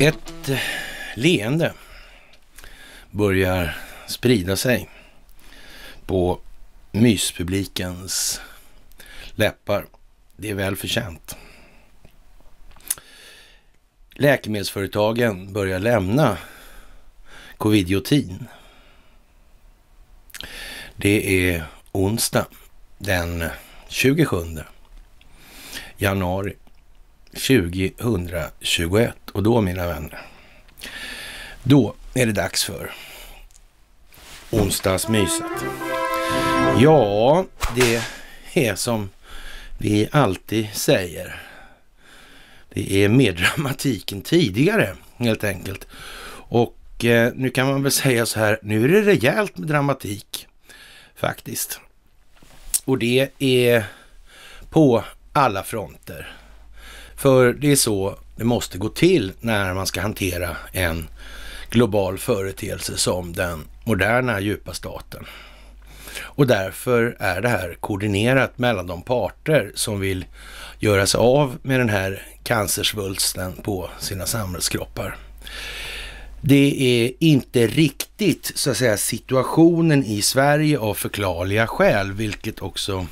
Ett eh, leende börjar sprida sig på myspublikens läppar. Det är väl förtjänt. Läkemedelsföretagen börjar lämna covidiotin. Det är onsdag den 27 januari 2021. Och då, mina vänner, då är det dags för onsdagsmyset. Ja, det är som vi alltid säger. Det är mer dramatik än tidigare, helt enkelt. Och eh, nu kan man väl säga så här, nu är det rejält med dramatik faktiskt. Och det är på alla fronter. För det är så det måste gå till när man ska hantera en global företeelse som den moderna djupa staten. Och därför är det här koordinerat mellan de parter som vill göra sig av med den här cancersvulsten på sina samhällskroppar. Det är inte riktigt så att säga situationen i Sverige av förklarliga skäl, vilket också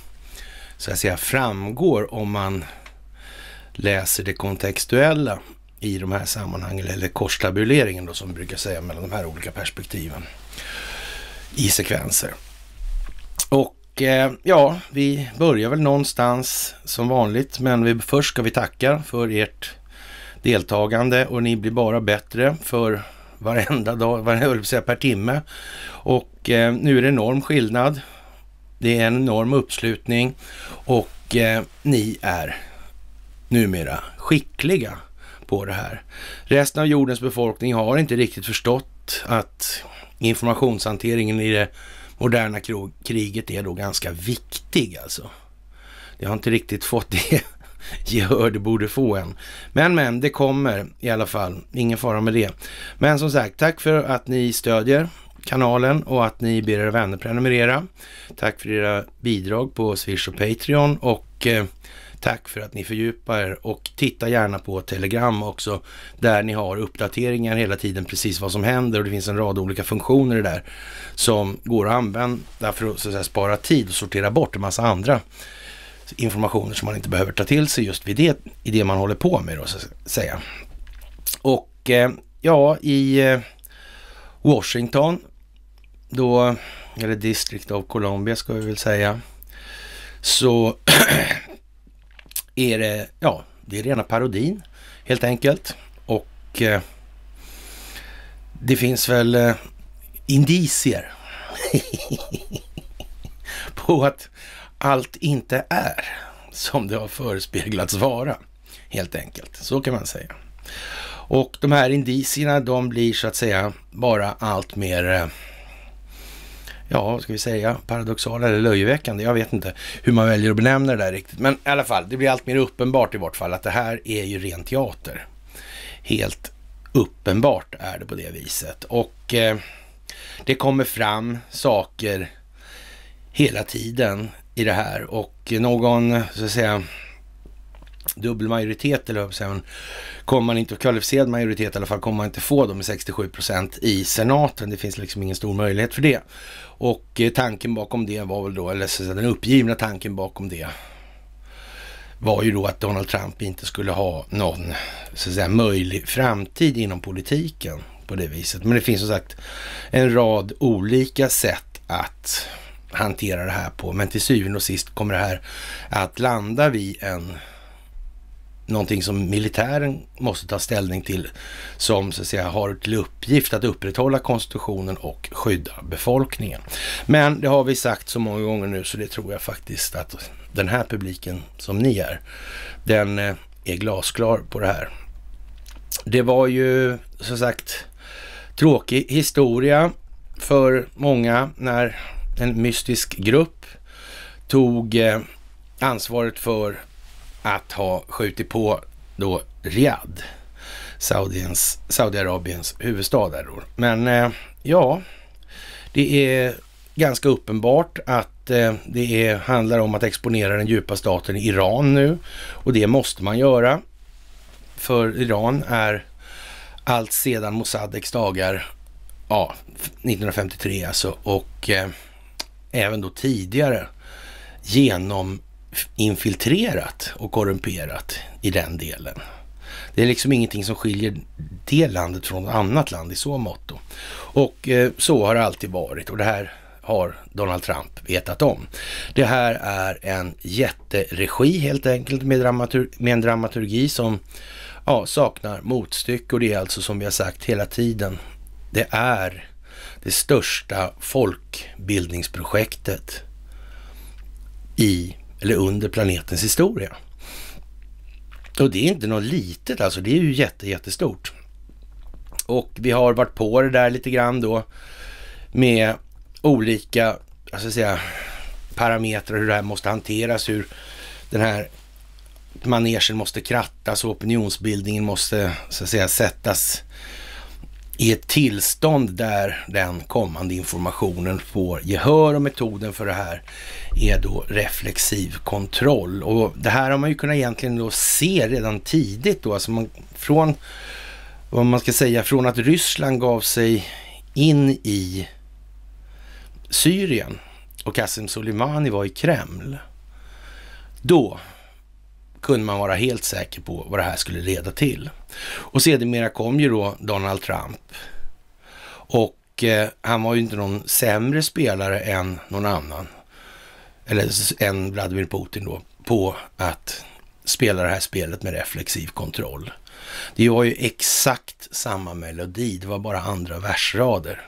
så att säga framgår om man läser det kontextuella i de här sammanhangen, eller korstabuleringen då som vi brukar säga mellan de här olika perspektiven i sekvenser. Och eh, ja, vi börjar väl någonstans som vanligt, men vi, först ska vi tacka för ert deltagande och ni blir bara bättre för varenda dag, jag säga, per timme. Och eh, nu är det enorm skillnad det är en enorm uppslutning och eh, ni är numera skickliga på det här. Resten av jordens befolkning har inte riktigt förstått att informationshanteringen i det moderna kriget är då ganska viktig alltså. Jag har inte riktigt fått det gehör det borde få än. Men men, det kommer i alla fall. Ingen fara med det. Men som sagt, tack för att ni stödjer kanalen och att ni ber era vänner prenumerera. Tack för era bidrag på Swish och Patreon och eh, tack för att ni fördjupar er och titta gärna på Telegram också där ni har uppdateringar hela tiden precis vad som händer och det finns en rad olika funktioner där som går att använda för att, så att säga, spara tid och sortera bort en massa andra informationer som man inte behöver ta till sig just vid det, i det man håller på med då så att säga. Och eh, ja, i eh, Washington då, eller District of Columbia ska vi väl säga, så är det, ja, det är rena parodin helt enkelt. Och eh, det finns väl eh, indicier på att allt inte är som det har förespeglats vara, helt enkelt. Så kan man säga. Och de här indicierna, de blir så att säga bara allt mer eh, ja, ska vi säga paradoxala eller löjeväckande? Jag vet inte hur man väljer att benämna det där riktigt. Men i alla fall, det blir allt mer uppenbart i vart fall att det här är ju ren teater. Helt uppenbart är det på det viset. Och eh, det kommer fram saker hela tiden i det här och någon, så att säga, dubbel majoritet, eller sen kommer man inte, kvalificerad majoritet i alla fall, kommer man inte få dem med 67 procent i senaten. Det finns liksom ingen stor möjlighet för det. Och eh, tanken bakom det var väl då, eller den uppgivna tanken bakom det var ju då att Donald Trump inte skulle ha någon så att säga, möjlig framtid inom politiken på det viset. Men det finns som sagt en rad olika sätt att hantera det här på. Men till syvende och sist kommer det här att landa vid en någonting som militären måste ta ställning till som så att säga har till uppgift att upprätthålla konstitutionen och skydda befolkningen. Men det har vi sagt så många gånger nu så det tror jag faktiskt att den här publiken som ni är, den eh, är glasklar på det här. Det var ju som sagt tråkig historia för många när en mystisk grupp tog eh, ansvaret för att ha skjutit på då Riyadh, Saudiens, Saudiarabiens huvudstad där då. Men eh, ja, det är ganska uppenbart att eh, det är, handlar om att exponera den djupa staten Iran nu och det måste man göra. För Iran är allt sedan Mossadeqs dagar, ja, 1953 alltså, och eh, även då tidigare genom infiltrerat och korrumperat i den delen. Det är liksom ingenting som skiljer det landet från något annat land i så mått. Och eh, så har det alltid varit och det här har Donald Trump vetat om. Det här är en jätteregi helt enkelt med, dramatur med en dramaturgi som ja, saknar motstycke och det är alltså som vi har sagt hela tiden. Det är det största folkbildningsprojektet i eller under planetens historia. Och det är inte något litet alltså, det är ju jätte, jättestort. Och vi har varit på det där lite grann då med olika, alltså säga, parametrar hur det här måste hanteras, hur den här manegen måste krattas och opinionsbildningen måste så att säga sättas i ett tillstånd där den kommande informationen får gehör och metoden för det här är då reflexiv kontroll. Och det här har man ju kunnat egentligen då se redan tidigt då, alltså man, från vad man ska säga, från att Ryssland gav sig in i Syrien och Qasim Soleimani var i Kreml. Då kunde man vara helt säker på vad det här skulle leda till. Och sedermera kom ju då Donald Trump. Och eh, han var ju inte någon sämre spelare än någon annan. Eller än Vladimir Putin då. På att spela det här spelet med reflexiv kontroll. Det var ju exakt samma melodi, det var bara andra versrader.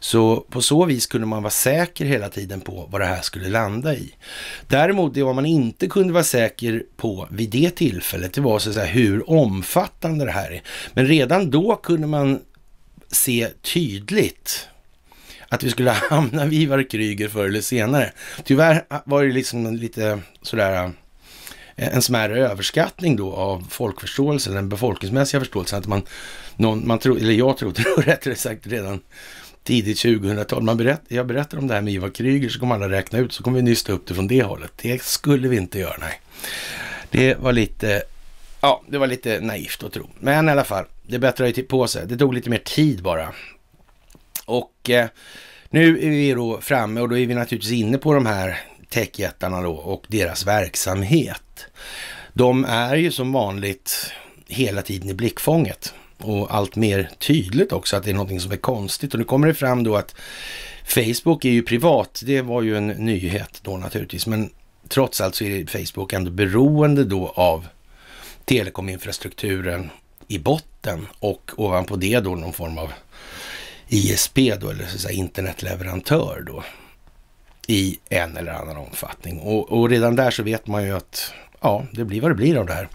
Så på så vis kunde man vara säker hela tiden på vad det här skulle landa i. Däremot det man inte kunde vara säker på vid det tillfället, det var så att säga hur omfattande det här är. Men redan då kunde man se tydligt att vi skulle hamna vid Ivar Kryger förr eller senare. Tyvärr var det liksom lite sådär eh, en smärre överskattning då av folkförståelse, den befolkningsmässiga förståelsen. Att man, någon, man tro, eller jag trodde rättare sagt redan tidigt 2000-tal. berätt, jag berättar om det här med Ivar Kryger så kommer alla räkna ut, så kommer vi nysta upp det från det hållet. Det skulle vi inte göra, nej. Det var lite, ja, det var lite naivt att tro. Men i alla fall, det bättrade ju på sig. Det tog lite mer tid bara. Och eh, nu är vi då framme och då är vi naturligtvis inne på de här techjättarna då och deras verksamhet. De är ju som vanligt hela tiden i blickfånget och allt mer tydligt också att det är någonting som är konstigt. Och nu kommer det fram då att Facebook är ju privat. Det var ju en nyhet då naturligtvis, men trots allt så är Facebook ändå beroende då av telekominfrastrukturen i botten och ovanpå det då någon form av ISP då, eller så att säga internetleverantör då i en eller annan omfattning. Och, och redan där så vet man ju att ja, det blir vad det blir av det här,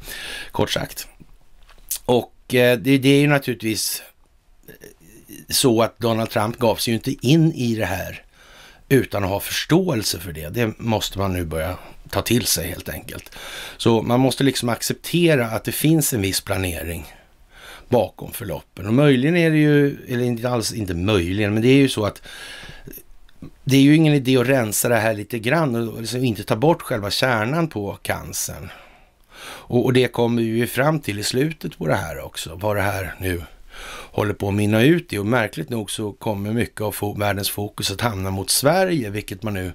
kort sagt. Eh, det, det är ju naturligtvis eh, så att Donald Trump gav sig ju inte in i det här utan att ha förståelse för det. Det måste man nu börja ta till sig helt enkelt. Så man måste liksom acceptera att det finns en viss planering bakom förloppen. Och möjligen är det ju, eller inte alls, inte möjligen, men det är ju så att det är ju ingen idé att rensa det här lite grann och liksom inte ta bort själva kärnan på cancern. Och, och det kommer vi ju fram till i slutet på det här också, vad det här nu håller på att minna ut i. Och märkligt nog så kommer mycket av fo världens fokus att hamna mot Sverige, vilket man nu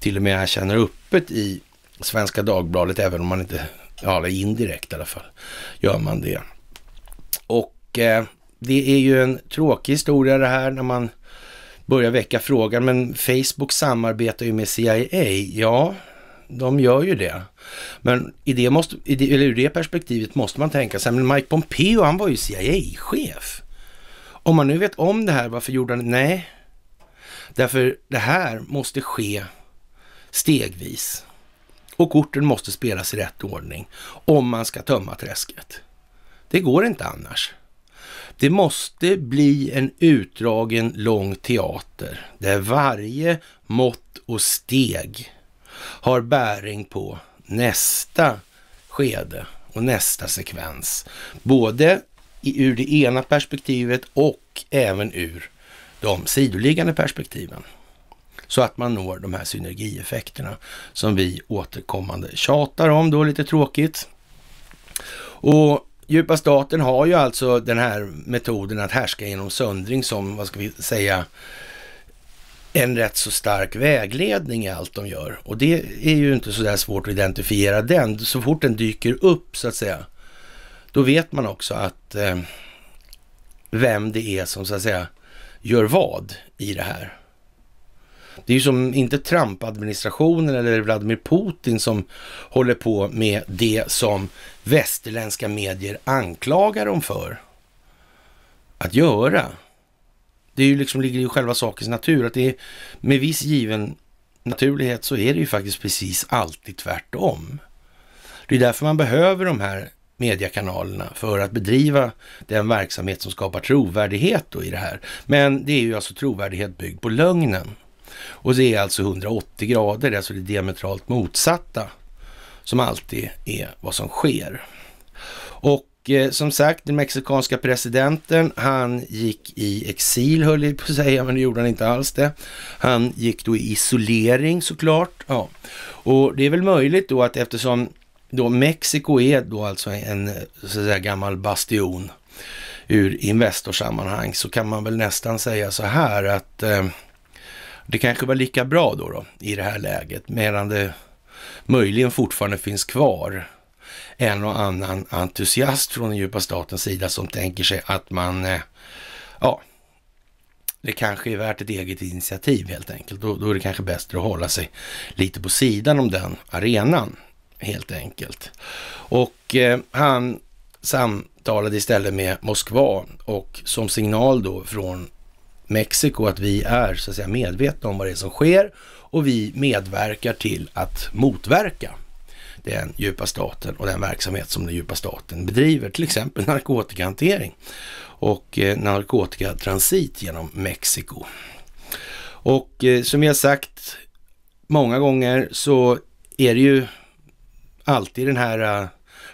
till och med erkänner öppet i Svenska Dagbladet, även om man inte, ja indirekt i alla fall, gör man det. Och eh, det är ju en tråkig historia det här när man börjar väcka frågan, men Facebook samarbetar ju med CIA. Ja, de gör ju det. Men i det, måste, i det, eller ur det perspektivet måste man tänka sig, men Mike Pompeo han var ju CIA-chef. Om man nu vet om det här, varför gjorde han det? Nej, därför det här måste ske stegvis. Och korten måste spelas i rätt ordning om man ska tömma träsket. Det går inte annars. Det måste bli en utdragen lång teater där varje mått och steg har bäring på nästa skede och nästa sekvens. Både ur det ena perspektivet och även ur de sidoliggande perspektiven. Så att man når de här synergieffekterna som vi återkommande tjatar om då, lite tråkigt. Och djupa staten har ju alltså den här metoden att härska genom söndring som, vad ska vi säga, en rätt så stark vägledning i allt de gör. Och det är ju inte så där svårt att identifiera den. Så fort den dyker upp så att säga, då vet man också att eh, vem det är som så att säga gör vad i det här. Det är ju som inte Trump-administrationen eller Vladimir Putin som håller på med det som västerländska medier anklagar dem för att göra. Det är ju liksom, ligger i själva sakens natur att det är med viss given naturlighet så är det ju faktiskt precis alltid tvärtom. Det är därför man behöver de här mediekanalerna för att bedriva den verksamhet som skapar trovärdighet då i det här. Men det är ju alltså trovärdighet byggd på lögnen. Och det är alltså 180 grader, alltså det diametralt motsatta som alltid är vad som sker. Och Eh, som sagt, den mexikanska presidenten, han gick i exil höll jag på att säga, men det gjorde han inte alls det. Han gick då i isolering såklart. Ja. Och det är väl möjligt då att eftersom då Mexiko är då alltså en så att säga, gammal bastion ur Investorsammanhang så kan man väl nästan säga så här att eh, det kanske var lika bra då, då i det här läget medan det möjligen fortfarande finns kvar en och annan entusiast från den djupa statens sida som tänker sig att man, eh, ja, det kanske är värt ett eget initiativ helt enkelt. Då, då är det kanske bäst att hålla sig lite på sidan om den arenan helt enkelt. Och eh, han samtalade istället med Moskva och som signal då från Mexiko att vi är så att säga medvetna om vad det är som sker och vi medverkar till att motverka den djupa staten och den verksamhet som den djupa staten bedriver, till exempel narkotikahantering och eh, narkotikatransit genom Mexiko. Och eh, som jag sagt många gånger så är det ju alltid den här eh,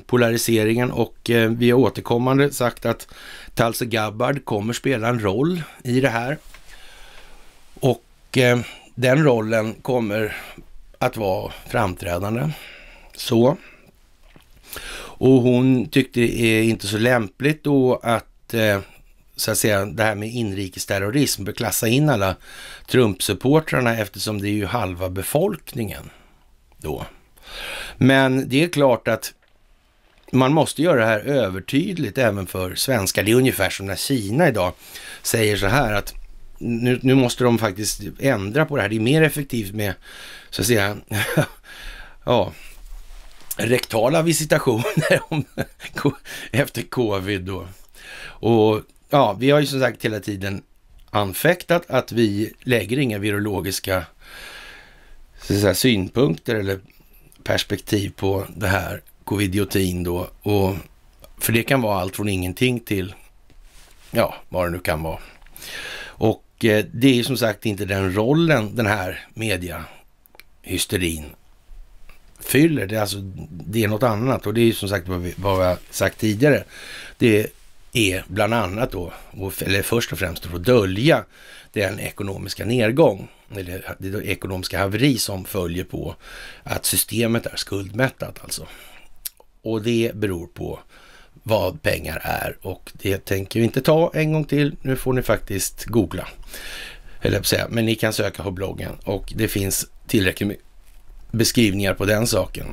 polariseringen och vi har återkommande sagt att Talse Gabbard kommer spela en roll i det här. Och den rollen kommer att vara framträdande. Så. Och hon tyckte det inte så lämpligt då att eh, så att säga det här med inrikesterrorism, beklassa in alla Trump-supportrarna eftersom det är ju halva befolkningen då. Men det är klart att man måste göra det här övertydligt även för svenskar. Det är ungefär som när Kina idag säger så här att nu, nu måste de faktiskt ändra på det här. Det är mer effektivt med, så att säga, ja, rektala visitationer efter covid. Då. Och ja, vi har ju som sagt hela tiden anfäktat att vi lägger inga virologiska säga, synpunkter eller perspektiv på det här covidiotin då. Och, för det kan vara allt från ingenting till ja, vad det nu kan vara. Och eh, det är som sagt inte den rollen den här mediahysterin fyller. Det är, alltså, det är något annat och det är som sagt vad, vi, vad jag sagt tidigare. Det är bland annat då, eller först och främst för att dölja den ekonomiska nedgång eller det ekonomiska haveri som följer på att systemet är skuldmättat alltså. Och det beror på vad pengar är och det tänker vi inte ta en gång till. Nu får ni faktiskt googla. Eller säga, men ni kan söka på bloggen och det finns tillräckligt mycket beskrivningar på den saken.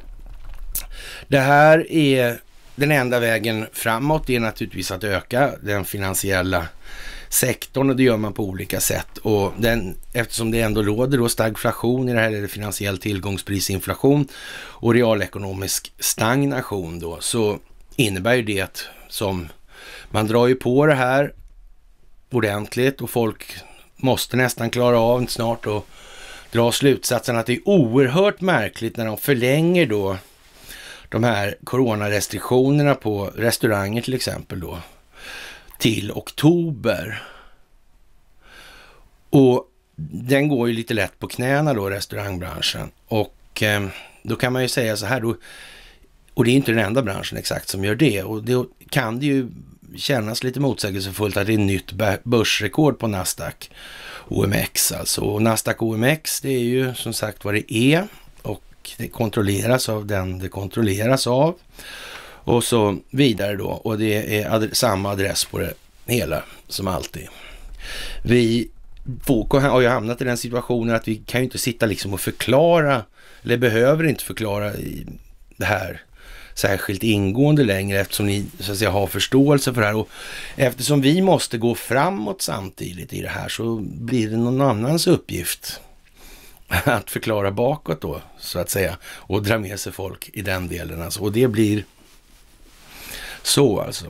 Det här är den enda vägen framåt. Det är naturligtvis att öka den finansiella sektorn och det gör man på olika sätt. Och den, eftersom det ändå råder då stagflation i det här, eller finansiell tillgångsprisinflation och realekonomisk stagnation då, så innebär ju det som man drar ju på det här ordentligt och folk måste nästan klara av snart att dra slutsatsen att det är oerhört märkligt när de förlänger då de här coronarestriktionerna på restauranger till exempel då till oktober. Och den går ju lite lätt på knäna då, restaurangbranschen. Och eh, då kan man ju säga så här då, och det är inte den enda branschen exakt som gör det. Och då kan det ju kännas lite motsägelsefullt att det är nytt börsrekord på Nasdaq. OMX alltså. Och Nasdaq OMX det är ju som sagt vad det är och det kontrolleras av den det kontrolleras av. Och så vidare då och det är ad samma adress på det hela som alltid. Vi har ju hamnat i den situationen att vi kan ju inte sitta liksom och förklara, eller behöver inte förklara det här särskilt ingående längre eftersom ni så att säga, har förståelse för det här. Och eftersom vi måste gå framåt samtidigt i det här så blir det någon annans uppgift att förklara bakåt då, så att säga, och dra med sig folk i den delen. Alltså. Och det blir så alltså.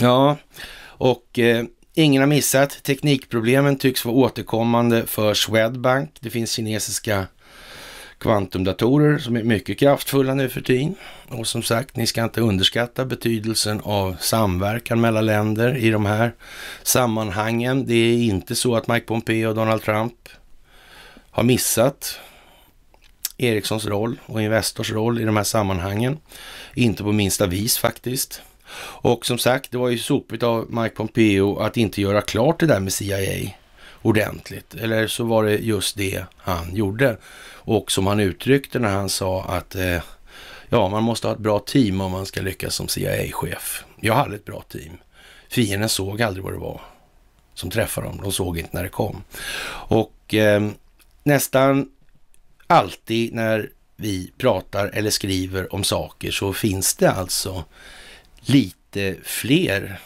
Ja, och eh, ingen har missat. Teknikproblemen tycks vara återkommande för Swedbank. Det finns kinesiska kvantumdatorer som är mycket kraftfulla nu för tiden. Och som sagt, ni ska inte underskatta betydelsen av samverkan mellan länder i de här sammanhangen. Det är inte så att Mike Pompeo och Donald Trump har missat Ericssons roll och Investors roll i de här sammanhangen. Inte på minsta vis faktiskt. Och som sagt, det var ju sopigt av Mike Pompeo att inte göra klart det där med CIA ordentligt. Eller så var det just det han gjorde. Och som han uttryckte när han sa att eh, ja, man måste ha ett bra team om man ska lyckas som CIA-chef. Jag hade ett bra team. Fienden såg aldrig vad det var som träffade dem. De såg inte när det kom. Och eh, nästan alltid när vi pratar eller skriver om saker så finns det alltså lite fler,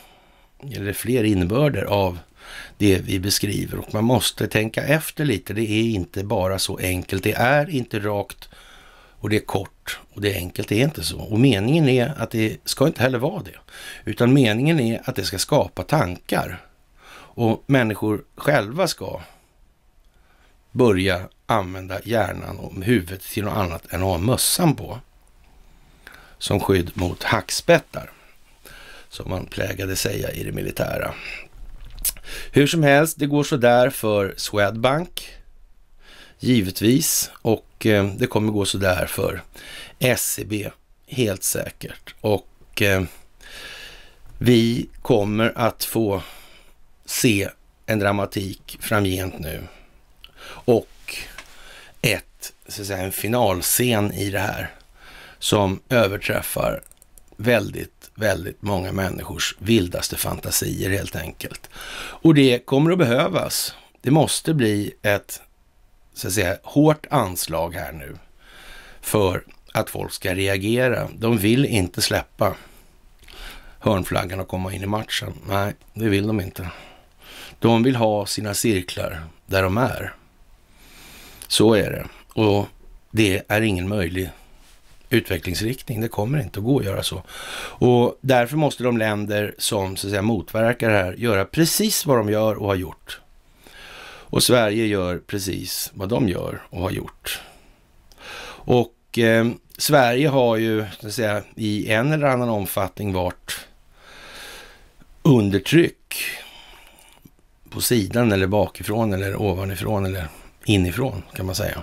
eller fler innebörder av det vi beskriver och man måste tänka efter lite. Det är inte bara så enkelt. Det är inte rakt och det är kort och det är enkelt. Det är inte så. Och meningen är att det ska inte heller vara det. Utan meningen är att det ska skapa tankar och människor själva ska börja använda hjärnan och huvudet till något annat än att ha mössan på. Som skydd mot hackspettar, som man plägade säga i det militära. Hur som helst, det går sådär för Swedbank, givetvis. Och eh, det kommer gå sådär för SEB, helt säkert. Och eh, vi kommer att få se en dramatik framgent nu. Och ett, så att säga, en finalscen i det här som överträffar väldigt väldigt många människors vildaste fantasier helt enkelt. Och det kommer att behövas. Det måste bli ett så att säga, hårt anslag här nu för att folk ska reagera. De vill inte släppa hörnflaggan och komma in i matchen. Nej, det vill de inte. De vill ha sina cirklar där de är. Så är det. Och det är ingen möjlig utvecklingsriktning. Det kommer inte att gå att göra så. Och därför måste de länder som så att säga, motverkar det här göra precis vad de gör och har gjort. Och Sverige gör precis vad de gör och har gjort. Och eh, Sverige har ju så att säga, i en eller annan omfattning varit undertryck på sidan eller bakifrån eller ovanifrån eller inifrån kan man säga.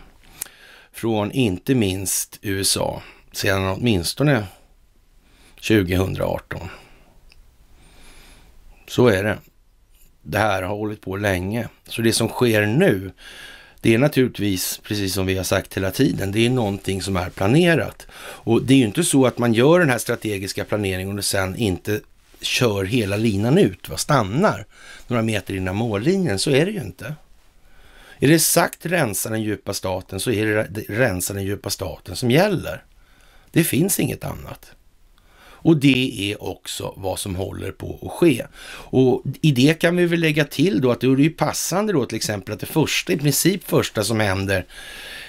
Från inte minst USA sedan åtminstone 2018. Så är det. Det här har hållit på länge. Så det som sker nu, det är naturligtvis, precis som vi har sagt hela tiden, det är någonting som är planerat. Och det är ju inte så att man gör den här strategiska planeringen och sen inte kör hela linan ut, va? stannar några meter innan mållinjen. Så är det ju inte. Är det sagt rensa den djupa staten så är det rensa den djupa staten som gäller. Det finns inget annat. Och det är också vad som håller på att ske. Och i det kan vi väl lägga till då att det är ju passande då till exempel att det första, i princip första som händer,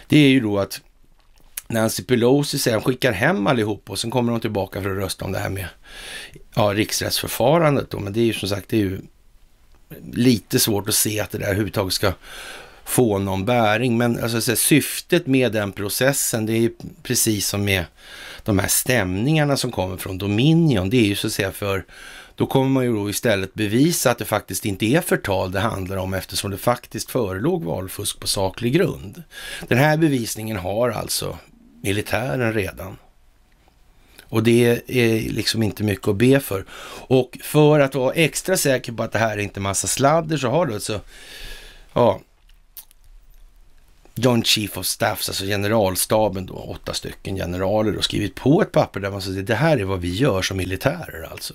det är ju då att Nancy Pelosi sen skickar hem allihop och sen kommer de tillbaka för att rösta om det här med ja, riksrättsförfarandet då. Men det är ju som sagt, det är ju lite svårt att se att det där överhuvudtaget ska få någon bäring. Men alltså, syftet med den processen, det är ju precis som med de här stämningarna som kommer från Dominion. Det är ju så att säga för då kommer man ju då istället bevisa att det faktiskt inte är förtal det handlar om eftersom det faktiskt förelåg valfusk på saklig grund. Den här bevisningen har alltså militären redan. Och det är liksom inte mycket att be för. Och för att vara extra säker på att det här är inte massa sladder så har du alltså, ja, Joint Chief of Staffs, alltså generalstaben då, åtta stycken generaler och skrivit på ett papper där man säger att det här är vad vi gör som militärer alltså.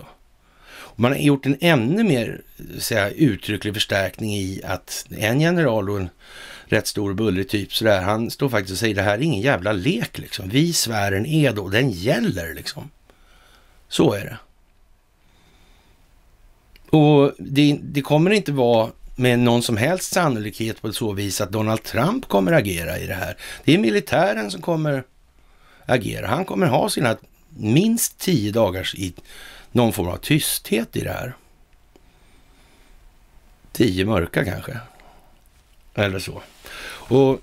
man har gjort en ännu mer säga, uttrycklig förstärkning i att en general och en rätt stor bullrig typ sådär, han står faktiskt och säger det här är ingen jävla lek liksom. Vi svären är då, den gäller liksom. Så är det. Och det, det kommer inte vara med någon som helst sannolikhet på så vis att Donald Trump kommer agera i det här. Det är militären som kommer agera. Han kommer ha sina minst tio dagars i någon form av tysthet i det här. Tio mörka kanske. Eller så. Och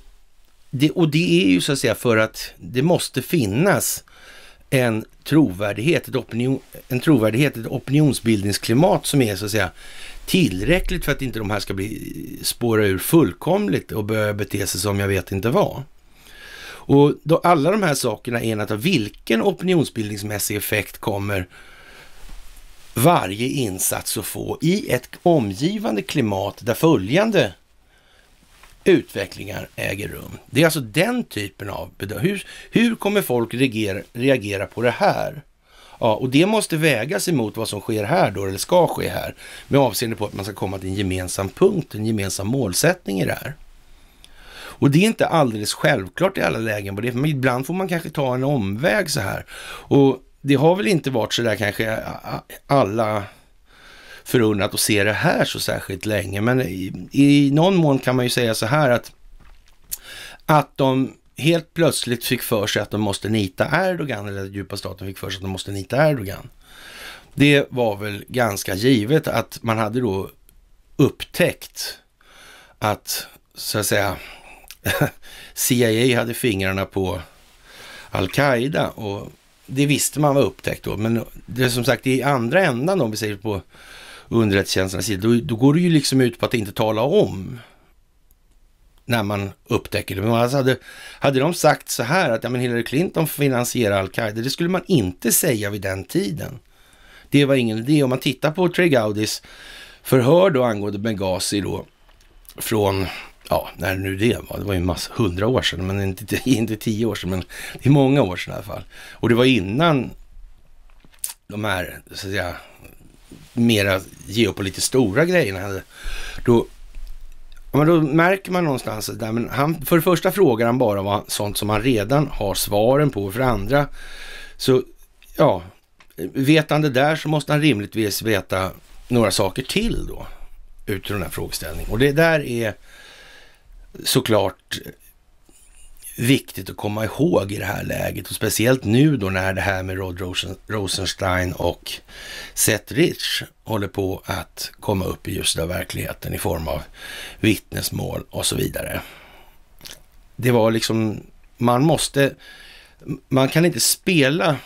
det, och det är ju så att säga för att det måste finnas en trovärdighet, ett, opinion, en trovärdighet, ett opinionsbildningsklimat som är så att säga tillräckligt för att inte de här ska bli, spåra ur fullkomligt och börja bete sig som jag vet inte vad. Och då alla de här sakerna är en av vilken opinionsbildningsmässig effekt kommer varje insats att få i ett omgivande klimat där följande utvecklingar äger rum. Det är alltså den typen av bedömning. Hur, hur kommer folk reagera, reagera på det här? Ja, och det måste vägas emot vad som sker här då, eller ska ske här, med avseende på att man ska komma till en gemensam punkt, en gemensam målsättning i det här. Och det är inte alldeles självklart i alla lägen det men ibland får man kanske ta en omväg så här. Och det har väl inte varit så där kanske alla förunnat att se det här så särskilt länge, men i, i någon mån kan man ju säga så här att att de helt plötsligt fick för sig att de måste nita Erdogan, eller att djupa staten fick för sig att de måste nita Erdogan. Det var väl ganska givet att man hade då upptäckt att, så att säga, CIA hade fingrarna på Al-Qaida och det visste man var upptäckt då. Men det är som sagt i andra ändan då, om vi säger på underrättelsetjänsternas sida, då, då går det ju liksom ut på att inte tala om när man upptäcker det. alltså hade, hade de sagt så här att ja, men Hillary Clinton finansierar al-Qaida, det skulle man inte säga vid den tiden. Det var ingen idé. Om man tittar på Tregaudis förhör då angående Benghazi då, från, ja, när nu det var, det var ju massa, hundra år sedan, men inte, inte tio år sedan, men det är många år sedan i alla fall. Och det var innan de här, så att säga, mera geopolitiskt stora grejerna hade, då men då märker man någonstans där, men han, för det första frågar han bara vad, sånt som han redan har svaren på. För det andra, så ja, vet han det där så måste han rimligtvis veta några saker till då, utifrån den här frågeställningen. Och det där är såklart viktigt att komma ihåg i det här läget och speciellt nu då när det här med Rod Rosenstein och Seth Rich håller på att komma upp i ljuset av verkligheten i form av vittnesmål och så vidare. Det var liksom, man måste, man kan inte spela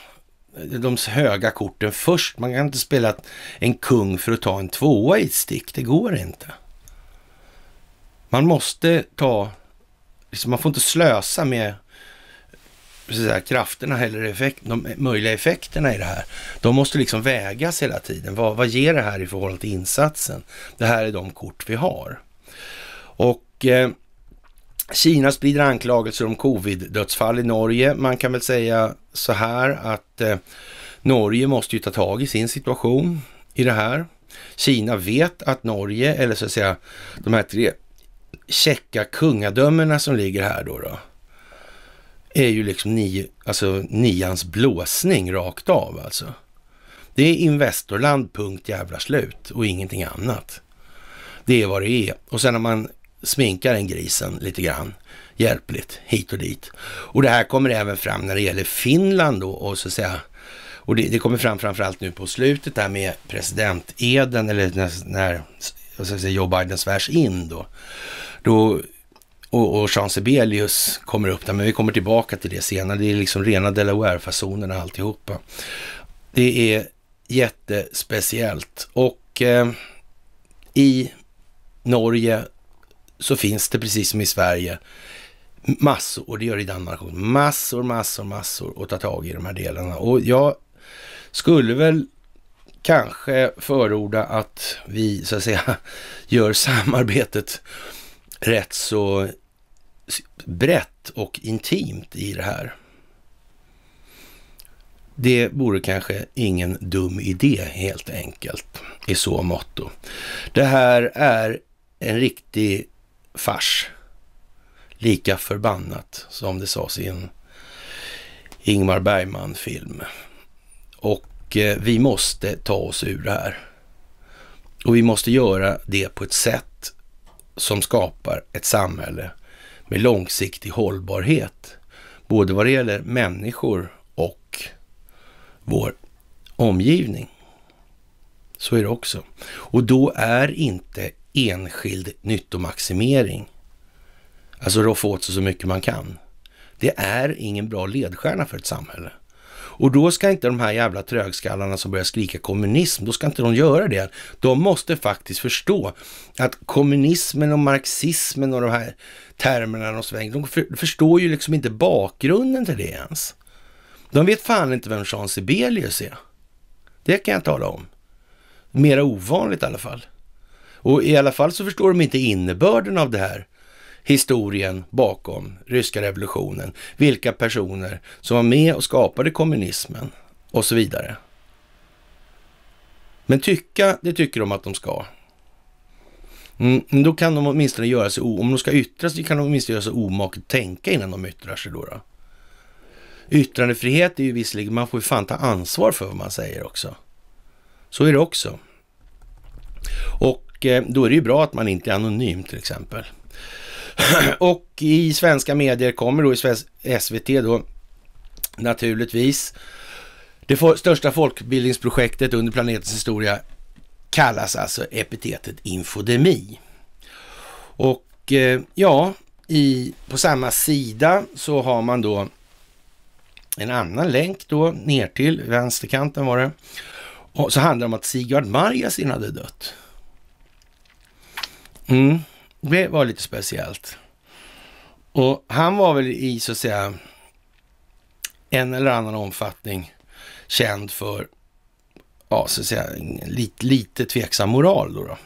de höga korten först. Man kan inte spela en kung för att ta en tvåa i ett stick. Det går inte. Man måste ta liksom, man får inte slösa med här, krafterna eller effekt, de möjliga effekterna i det här. De måste liksom vägas hela tiden. Vad, vad ger det här i förhållande till insatsen? Det här är de kort vi har. Och eh, Kina sprider anklagelser om covid-dödsfall i Norge. Man kan väl säga så här att eh, Norge måste ju ta tag i sin situation i det här. Kina vet att Norge, eller så att säga de här tre käcka kungadömena som ligger här då, då är ju liksom nio, alltså nians blåsning rakt av alltså. Det är Investorland, punkt jävla slut och ingenting annat. Det är vad det är. Och sen när man sminkar den grisen lite grann, hjälpligt, hit och dit. Och det här kommer även fram när det gäller Finland då och så att säga, och det, det kommer fram framförallt nu på slutet där med presidenteden eller när, när säga, Joe Biden svärs in då. då och, och Jean Sibelius kommer upp där, men vi kommer tillbaka till det senare. Det är liksom rena Delaware-fasonerna alltihopa. Det är jättespeciellt och eh, i Norge så finns det precis som i Sverige massor, och det gör det i Danmark också, massor, massor, massor att ta tag i de här delarna. Och jag skulle väl kanske förorda att vi så att säga gör samarbetet rätt så brett och intimt i det här. Det vore kanske ingen dum idé helt enkelt i så motto. Det här är en riktig fars. Lika förbannat som det sades i en Ingmar Bergman-film. Och och eh, vi måste ta oss ur det här. Och vi måste göra det på ett sätt som skapar ett samhälle med långsiktig hållbarhet. Både vad det gäller människor och vår omgivning. Så är det också. Och då är inte enskild nyttomaximering, alltså roffa åt sig så mycket man kan. Det är ingen bra ledstjärna för ett samhälle. Och då ska inte de här jävla trögskallarna som börjar skrika kommunism, då ska inte de göra det. De måste faktiskt förstå att kommunismen och marxismen och de här termerna de svänger, de förstår ju liksom inte bakgrunden till det ens. De vet fan inte vem Jean Sibelius är. Det kan jag tala om. Mera ovanligt i alla fall. Och i alla fall så förstår de inte innebörden av det här historien bakom ryska revolutionen, vilka personer som var med och skapade kommunismen och så vidare. Men tycka, det tycker de att de ska. Mm, då kan de åtminstone göra sig, om de ska yttra sig, kan de åtminstone göra sig omaket tänka innan de yttrar sig då. då. Yttrandefrihet är ju visserligen, man får ju fan ta ansvar för vad man säger också. Så är det också. Och eh, då är det ju bra att man inte är anonym till exempel. Och i svenska medier kommer då i SVT då naturligtvis det största folkbildningsprojektet under planetens historia kallas alltså epitetet infodemi. Och eh, ja, i, på samma sida så har man då en annan länk då ner till vänsterkanten var det. Och så handlar det om att Sigvard Marjasin hade dött. Mm det var lite speciellt. Och han var väl i så att säga en eller annan omfattning känd för ja, så att säga, lite, lite tveksam moral. Då, då.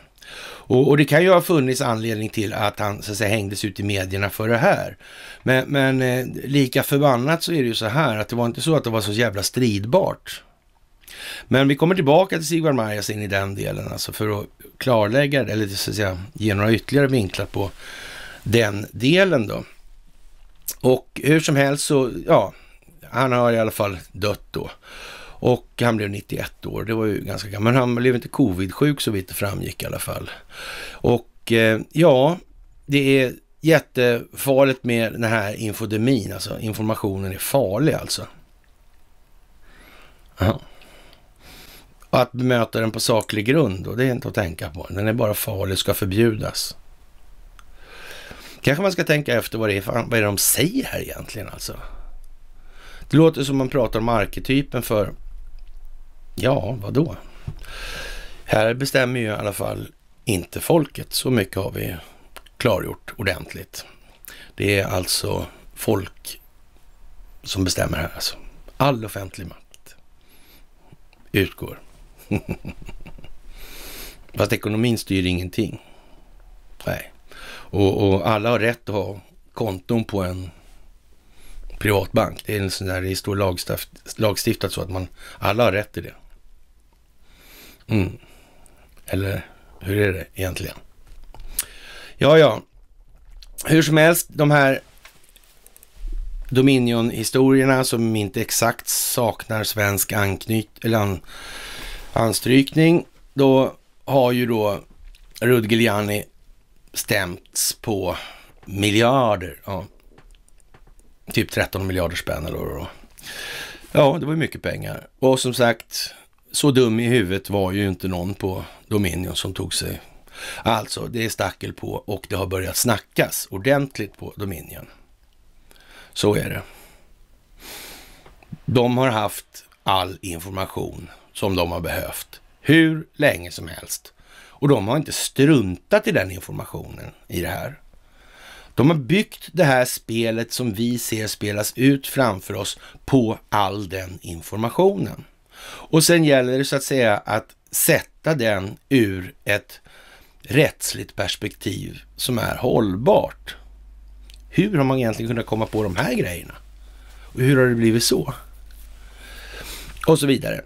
Och, och, det kan ju ha funnits anledning till att han så att säga, hängdes ut i medierna för det här. Men, men eh, lika förbannat så är det ju så här att det var inte så att det var så jävla stridbart men vi kommer tillbaka till Sigvard in i den delen, alltså för att klarlägga, eller så att säga, ge några ytterligare vinklar på den delen då. Och hur som helst så, ja, han har i alla fall dött då. Och han blev 91 år, det var ju ganska gammalt. Men han blev inte covid-sjuk så vitt det framgick i alla fall. Och eh, ja, det är jättefarligt med den här infodemin, alltså informationen är farlig alltså. Aha. Och att bemöta den på saklig grund, och det är inte att tänka på. Den är bara farlig och ska förbjudas. Kanske man ska tänka efter vad det är, vad är det de säger här egentligen alltså? Det låter som man pratar om arketypen för, ja, vad då? Här bestämmer ju i alla fall inte folket. Så mycket har vi klargjort ordentligt. Det är alltså folk som bestämmer här alltså. All offentlig makt utgår Fast ekonomin styr ingenting. Nej. Och, och, alla har rätt att ha konton på en privatbank. Det är en sån där, det står lagstift, lagstiftat så att man, alla har rätt till det. Mm. Eller hur är det egentligen? Ja, ja. Hur som helst, de här Dominion-historierna som inte exakt saknar svensk anknytning anstrykning. Då har ju då Rud Giuliani stämts på miljarder. Ja. Typ 13 miljarder spänn eller då. Ja, det var ju mycket pengar. Och som sagt, så dum i huvudet var ju inte någon på Dominion som tog sig. Alltså, det är stackel på och det har börjat snackas ordentligt på Dominion. Så är det. De har haft all information som de har behövt hur länge som helst. Och de har inte struntat i den informationen i det här. De har byggt det här spelet som vi ser spelas ut framför oss på all den informationen. Och sen gäller det så att säga att sätta den ur ett rättsligt perspektiv som är hållbart. Hur har man egentligen kunnat komma på de här grejerna? Och hur har det blivit så? Och så vidare.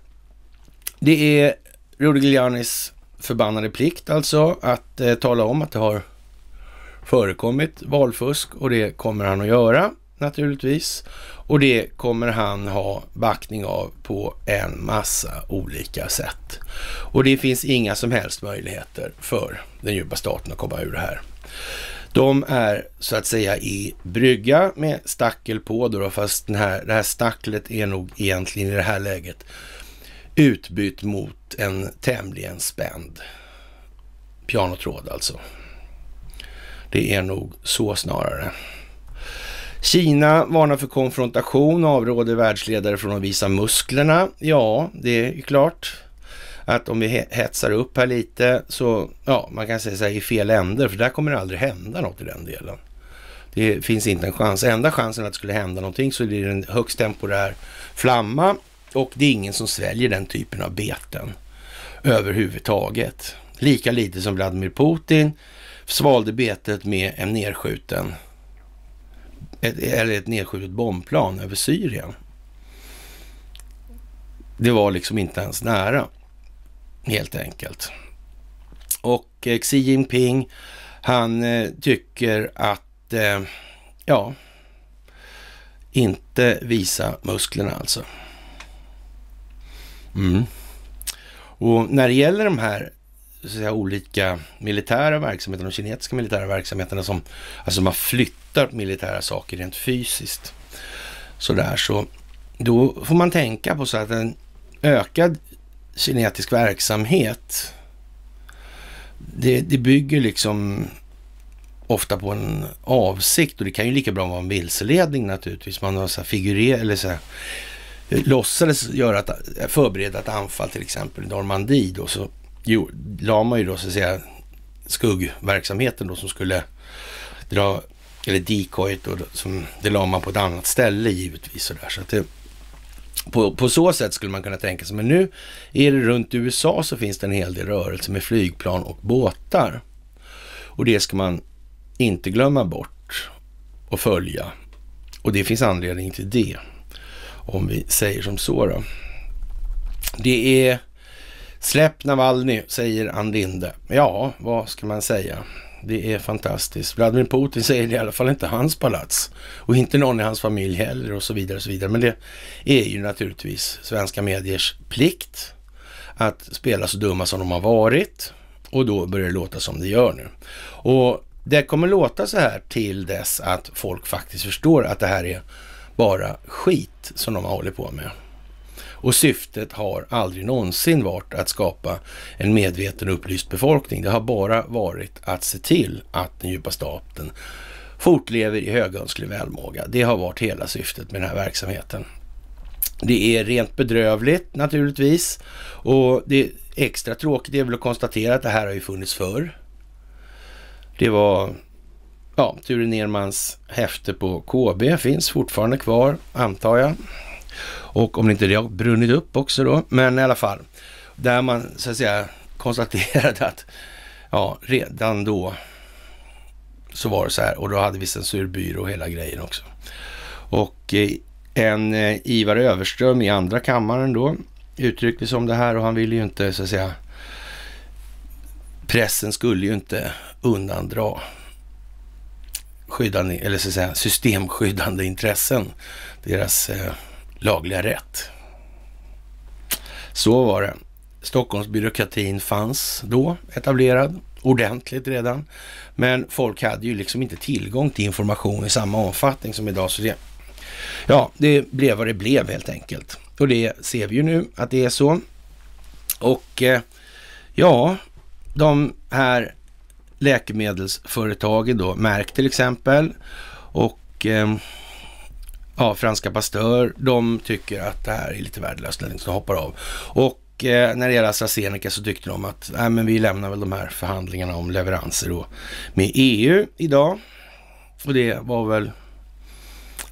Det är Rudy Giulianis förbannade plikt alltså att eh, tala om att det har förekommit valfusk och det kommer han att göra naturligtvis. Och det kommer han ha backning av på en massa olika sätt. Och det finns inga som helst möjligheter för den djupa staten att komma ur det här. De är så att säga i brygga med stackel på då, fast den här, det här stacklet är nog egentligen i det här läget utbytt mot en tämligen spänd pianotråd alltså. Det är nog så snarare. Kina varnar för konfrontation, avråder världsledare från att visa musklerna. Ja, det är klart att om vi hetsar upp här lite så, ja, man kan säga så här i fel änder, för där kommer det aldrig hända något i den delen. Det finns inte en chans. Enda chansen att det skulle hända någonting så blir det en högst temporär flamma och det är ingen som sväljer den typen av beten överhuvudtaget. Lika lite som Vladimir Putin svalde betet med en nedskjuten, ett, eller ett nedskjutet bombplan över Syrien. Det var liksom inte ens nära, helt enkelt. Och eh, Xi Jinping, han eh, tycker att, eh, ja, inte visa musklerna alltså. Mm. Och när det gäller de här säga, olika militära verksamheterna, de kinesiska militära verksamheterna som, alltså man flyttar militära saker rent fysiskt. Sådär, så då får man tänka på så att en ökad kinetisk verksamhet, det, det bygger liksom ofta på en avsikt och det kan ju lika bra vara en vilseledning naturligtvis. Man har så här figurer, eller så här, låtsades göra ett, förbereda ett anfall till exempel i Normandie då, så jo, la man ju då så att säga skuggverksamheten då som skulle dra, eller decoyet då, som, det la man på ett annat ställe givetvis. Och där. Så det, på, på så sätt skulle man kunna tänka sig, men nu är det runt USA så finns det en hel del rörelse med flygplan och båtar. Och det ska man inte glömma bort och följa. Och det finns anledning till det. Om vi säger som så då. Det är släpp Navalny, säger Ann Linde. Ja, vad ska man säga? Det är fantastiskt. Vladimir Putin säger det i alla fall inte hans palats och inte någon i hans familj heller och så vidare. Och så vidare. Men det är ju naturligtvis svenska mediers plikt att spela så dumma som de har varit och då börjar det låta som det gör nu. Och det kommer låta så här till dess att folk faktiskt förstår att det här är bara skit som de har hållit på med. Och syftet har aldrig någonsin varit att skapa en medveten och upplyst befolkning. Det har bara varit att se till att den djupa staten fortlever i högönsklig välmåga. Det har varit hela syftet med den här verksamheten. Det är rent bedrövligt naturligtvis och det extra tråkigt är väl att konstatera att det här har ju funnits förr. Det var Ja, Ture Nermans häfte på KB finns fortfarande kvar, antar jag. Och om inte det har brunnit upp också då, men i alla fall. Där man så att säga konstaterade att ja, redan då så var det så här och då hade vi censurbyrå och hela grejen också. Och eh, en eh, Ivar Överström i andra kammaren då uttryckte sig om det här och han ville ju inte så att säga pressen skulle ju inte undandra skyddande, eller så att säga, systemskyddande intressen deras eh, lagliga rätt. Så var det. Stockholmsbyråkratin fanns då etablerad ordentligt redan. Men folk hade ju liksom inte tillgång till information i samma omfattning som idag. Så det, ja, det blev vad det blev helt enkelt. Och det ser vi ju nu att det är så. Och eh, ja, de här läkemedelsföretagen då, Merck till exempel och eh, ja, franska Pasteur, de tycker att det här är lite värdelöst, så de hoppar av. Och eh, när det gäller AstraZeneca så tyckte de att nej, men vi lämnar väl de här förhandlingarna om leveranser då med EU idag. Och det var väl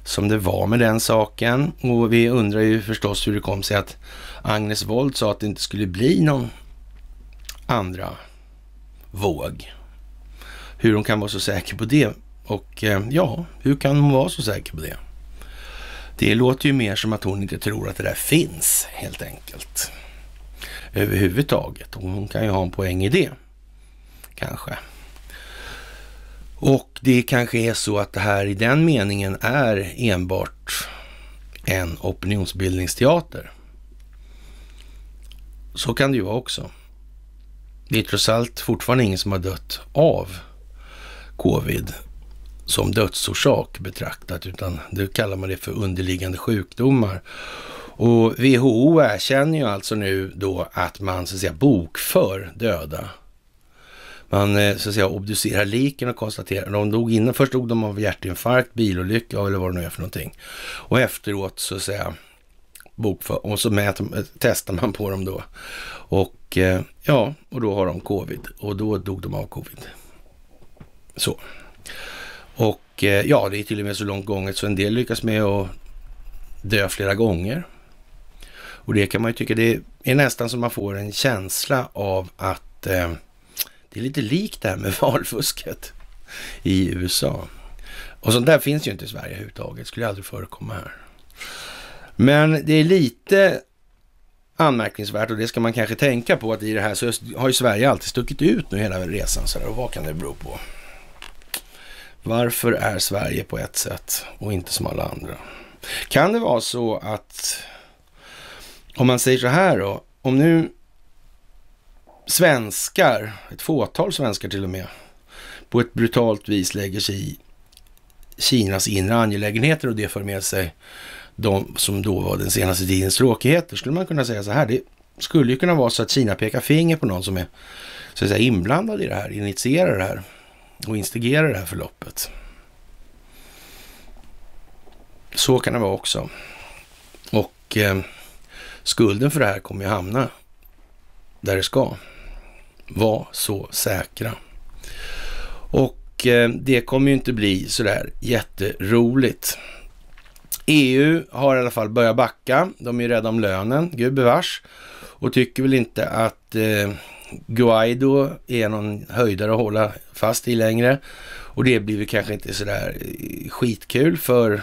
som det var med den saken. Och vi undrar ju förstås hur det kom sig att Agnes Wold sa att det inte skulle bli någon andra våg hur hon kan vara så säker på det. Och eh, ja, hur kan hon vara så säker på det? Det låter ju mer som att hon inte tror att det där finns helt enkelt. Överhuvudtaget. hon kan ju ha en poäng i det. Kanske. Och det kanske är så att det här i den meningen är enbart en opinionsbildningsteater. Så kan det ju vara också. Det är trots allt fortfarande ingen som har dött av covid som dödsorsak betraktat, utan det kallar man det för underliggande sjukdomar. Och WHO erkänner ju alltså nu då att man så att säga bokför döda. Man eh, så att säga obducerar liken och konstaterar, de dog innan, först dog de av hjärtinfarkt, bilolycka eller vad det nu är för någonting. Och efteråt så att säga bokför, och så mäter, eh, testar man på dem då. Och eh, ja, och då har de covid och då dog de av covid. Så. Och eh, ja, det är till och med så långt gånget så en del lyckas med att dö flera gånger. Och det kan man ju tycka, det är nästan som man får en känsla av att eh, det är lite likt det här med valfusket i USA. Och sånt där finns ju inte i Sverige överhuvudtaget, skulle aldrig förekomma här. Men det är lite anmärkningsvärt och det ska man kanske tänka på att i det här så har ju Sverige alltid stuckit ut nu hela resan så och vad kan det bero på? Varför är Sverige på ett sätt och inte som alla andra? Kan det vara så att, om man säger så här då, om nu svenskar, ett fåtal svenskar till och med, på ett brutalt vis lägger sig i Kinas inre angelägenheter och det för med sig de som då var den senaste tidens tråkigheter, skulle man kunna säga så här. Det skulle ju kunna vara så att Kina pekar finger på någon som är så att säga, inblandad i det här, initierar det här och instigera det här förloppet. Så kan det vara också. Och eh, skulden för det här kommer ju hamna där det ska. Var så säkra. Och eh, det kommer ju inte bli sådär jätteroligt. EU har i alla fall börjat backa. De är ju rädda om lönen, gubevars. Och tycker väl inte att eh, Guaido är någon höjdare att hålla fast i längre. Och det blir väl kanske inte sådär eh, skitkul för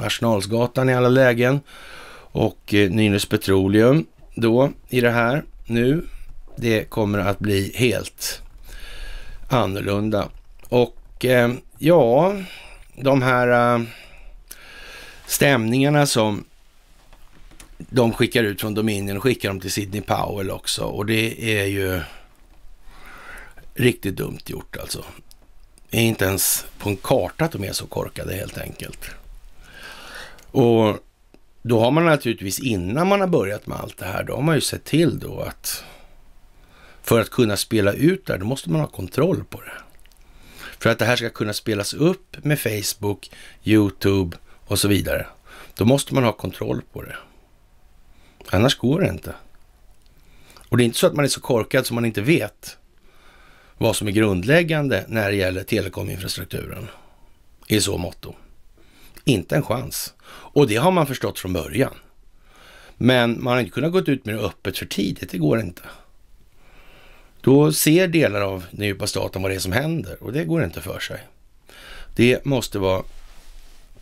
Arsenalsgatan i alla lägen. Och eh, Nynäs Petroleum då i det här nu. Det kommer att bli helt annorlunda. Och eh, ja, de här stämningarna som de skickar ut från Dominion och skickar dem till Sidney Powell också. Och det är ju riktigt dumt gjort alltså. Det är inte ens på en karta att de är så korkade helt enkelt. Och då har man naturligtvis innan man har börjat med allt det här, då har man ju sett till då att för att kunna spela ut det här, då måste man ha kontroll på det. För att det här ska kunna spelas upp med Facebook, YouTube och så vidare, då måste man ha kontroll på det. Annars går det inte. Och det är inte så att man är så korkad som man inte vet vad som är grundläggande när det gäller telekominfrastrukturen i så motto. Inte en chans. Och det har man förstått från början. Men man har inte kunnat gå ut med det öppet för tidigt, det går inte. Då ser delar av den djupa staten vad det är som händer och det går inte för sig. Det måste vara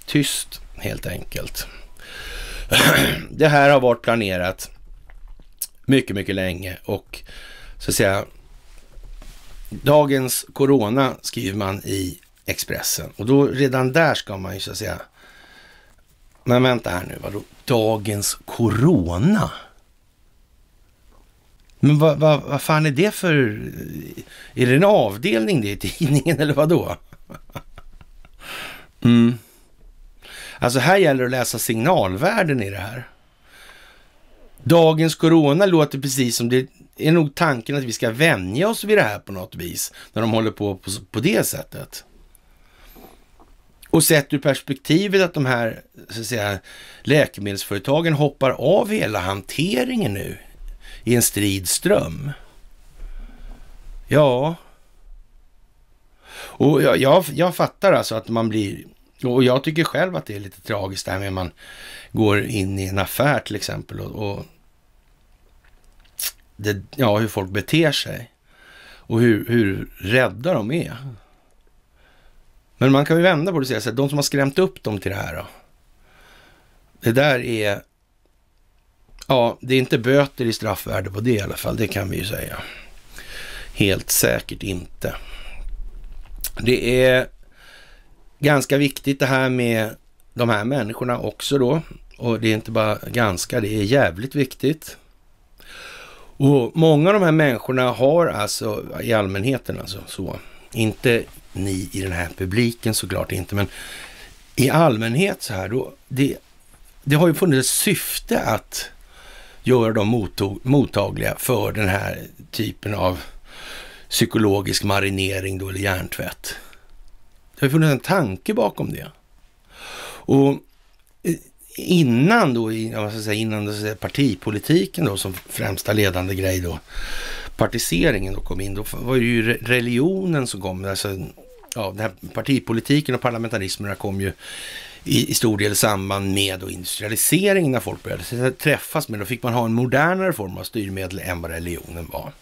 tyst helt enkelt. det här har varit planerat mycket, mycket länge och så att säga Dagens Corona skriver man i Expressen och då redan där ska man ju så att säga men vänta här nu, vadå dagens corona? Men vad, vad, vad fan är det för... Är det en avdelning det i tidningen eller vadå? Mm. Alltså här gäller det att läsa signalvärden i det här. Dagens corona låter precis som det är nog tanken att vi ska vänja oss vid det här på något vis, när de håller på på, på det sättet. Och sett ur perspektivet att de här så att säga, läkemedelsföretagen hoppar av hela hanteringen nu i en strid ström. Ja, och jag, jag, jag fattar alltså att man blir och jag tycker själv att det är lite tragiskt det här med att man går in i en affär till exempel och, och det, ja, hur folk beter sig och hur, hur rädda de är. Men man kan ju vända på det och säga så här, de som har skrämt upp dem till det här då. Det där är, ja, det är inte böter i straffvärde på det i alla fall, det kan vi ju säga. Helt säkert inte. Det är ganska viktigt det här med de här människorna också då. Och det är inte bara ganska, det är jävligt viktigt. Och många av de här människorna har alltså, i allmänheten alltså så, inte ni i den här publiken såklart inte, men i allmänhet så här då, det, det har ju funnits ett syfte att göra dem mottagliga för den här typen av psykologisk marinering då, eller hjärntvätt. Det har funnits en tanke bakom det. Och eh, innan då, säga, innan då, partipolitiken då som främsta ledande grej då, partiseringen då kom in, då var det ju religionen som kom, alltså ja, den här partipolitiken och parlamentarismen kom ju i, i stor del i samband med då industrialiseringen när folk började träffas, men då fick man ha en modernare form av styrmedel än vad religionen var.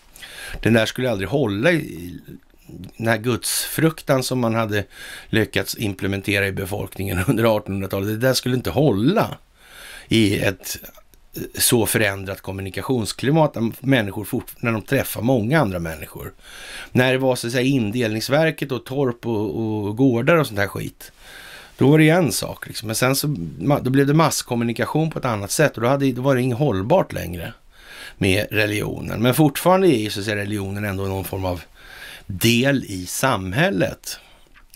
Den där skulle aldrig hålla i den här gudsfruktan som man hade lyckats implementera i befolkningen under 1800-talet, det där skulle inte hålla i ett eh, så förändrat kommunikationsklimat när människor fort, när de träffar många andra människor. När det var så att säga indelningsverket och torp och, och gårdar och sånt här skit. Då var det en sak liksom. Men sen så då blev det masskommunikation på ett annat sätt och då, hade, då var det inget hållbart längre med religionen. Men fortfarande är ju så att säga religionen ändå någon form av del i samhället.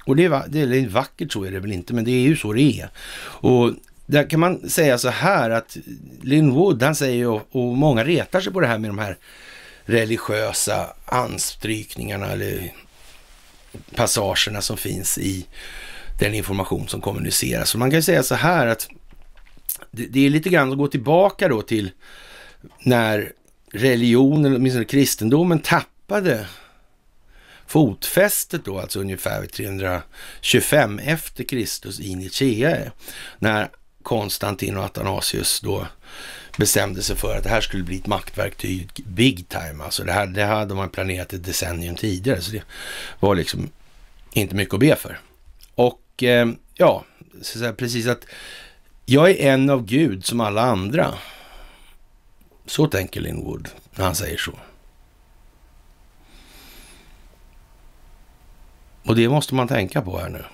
Och det är, det är vackert, så är det väl inte, men det är ju så det är. Och där kan man säga så här att Lynn Wood, han säger och, och många retar sig på det här med de här religiösa anstrykningarna eller passagerna som finns i den information som kommuniceras. Så man kan säga så här att det, det är lite grann att gå tillbaka då till när religionen, åtminstone kristendomen, tappade fotfästet då, alltså ungefär 325 efter Kristus i Nicaea, när Konstantin och Athanasius då bestämde sig för att det här skulle bli ett maktverktyg big time. Alltså det här, det här hade man planerat ett decennium tidigare, så det var liksom inte mycket att be för. Och eh, ja, så säga, precis att jag är en av Gud som alla andra. Så tänker Linwood när han säger så. Och det måste man tänka på här nu.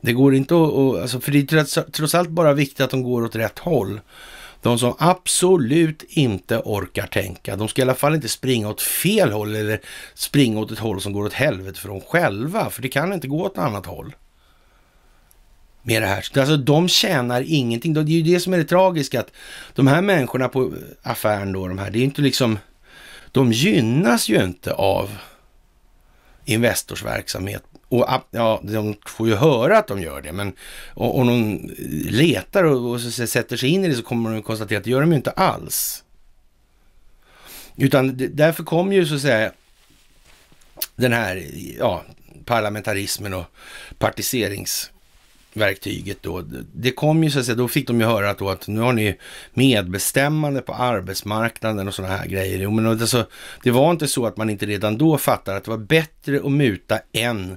Det går inte att, och, alltså, för det är trots allt bara viktigt att de går åt rätt håll. De som absolut inte orkar tänka, de ska i alla fall inte springa åt fel håll eller springa åt ett håll som går åt helvete för dem själva, för det kan inte gå åt något annat håll. Med det här. Alltså de tjänar ingenting. Det är ju det som är det tragiska, att de här människorna på affären då, de här, det är inte liksom, de gynnas ju inte av Investors verksamhet och ah, ja, de får ju höra att de gör det, men om de letar och, och sätter sig in i det så kommer de konstatera att det gör de ju inte alls. Utan därför kom ju så att säga den här ja, parlamentarismen och partiseringsverktyget då. Det kom ju så att säga, då fick de ju höra att, då, att nu har ni medbestämmande på arbetsmarknaden och sådana här grejer. Jo, men alltså, det var inte så att man inte redan då fattade att det var bättre att muta än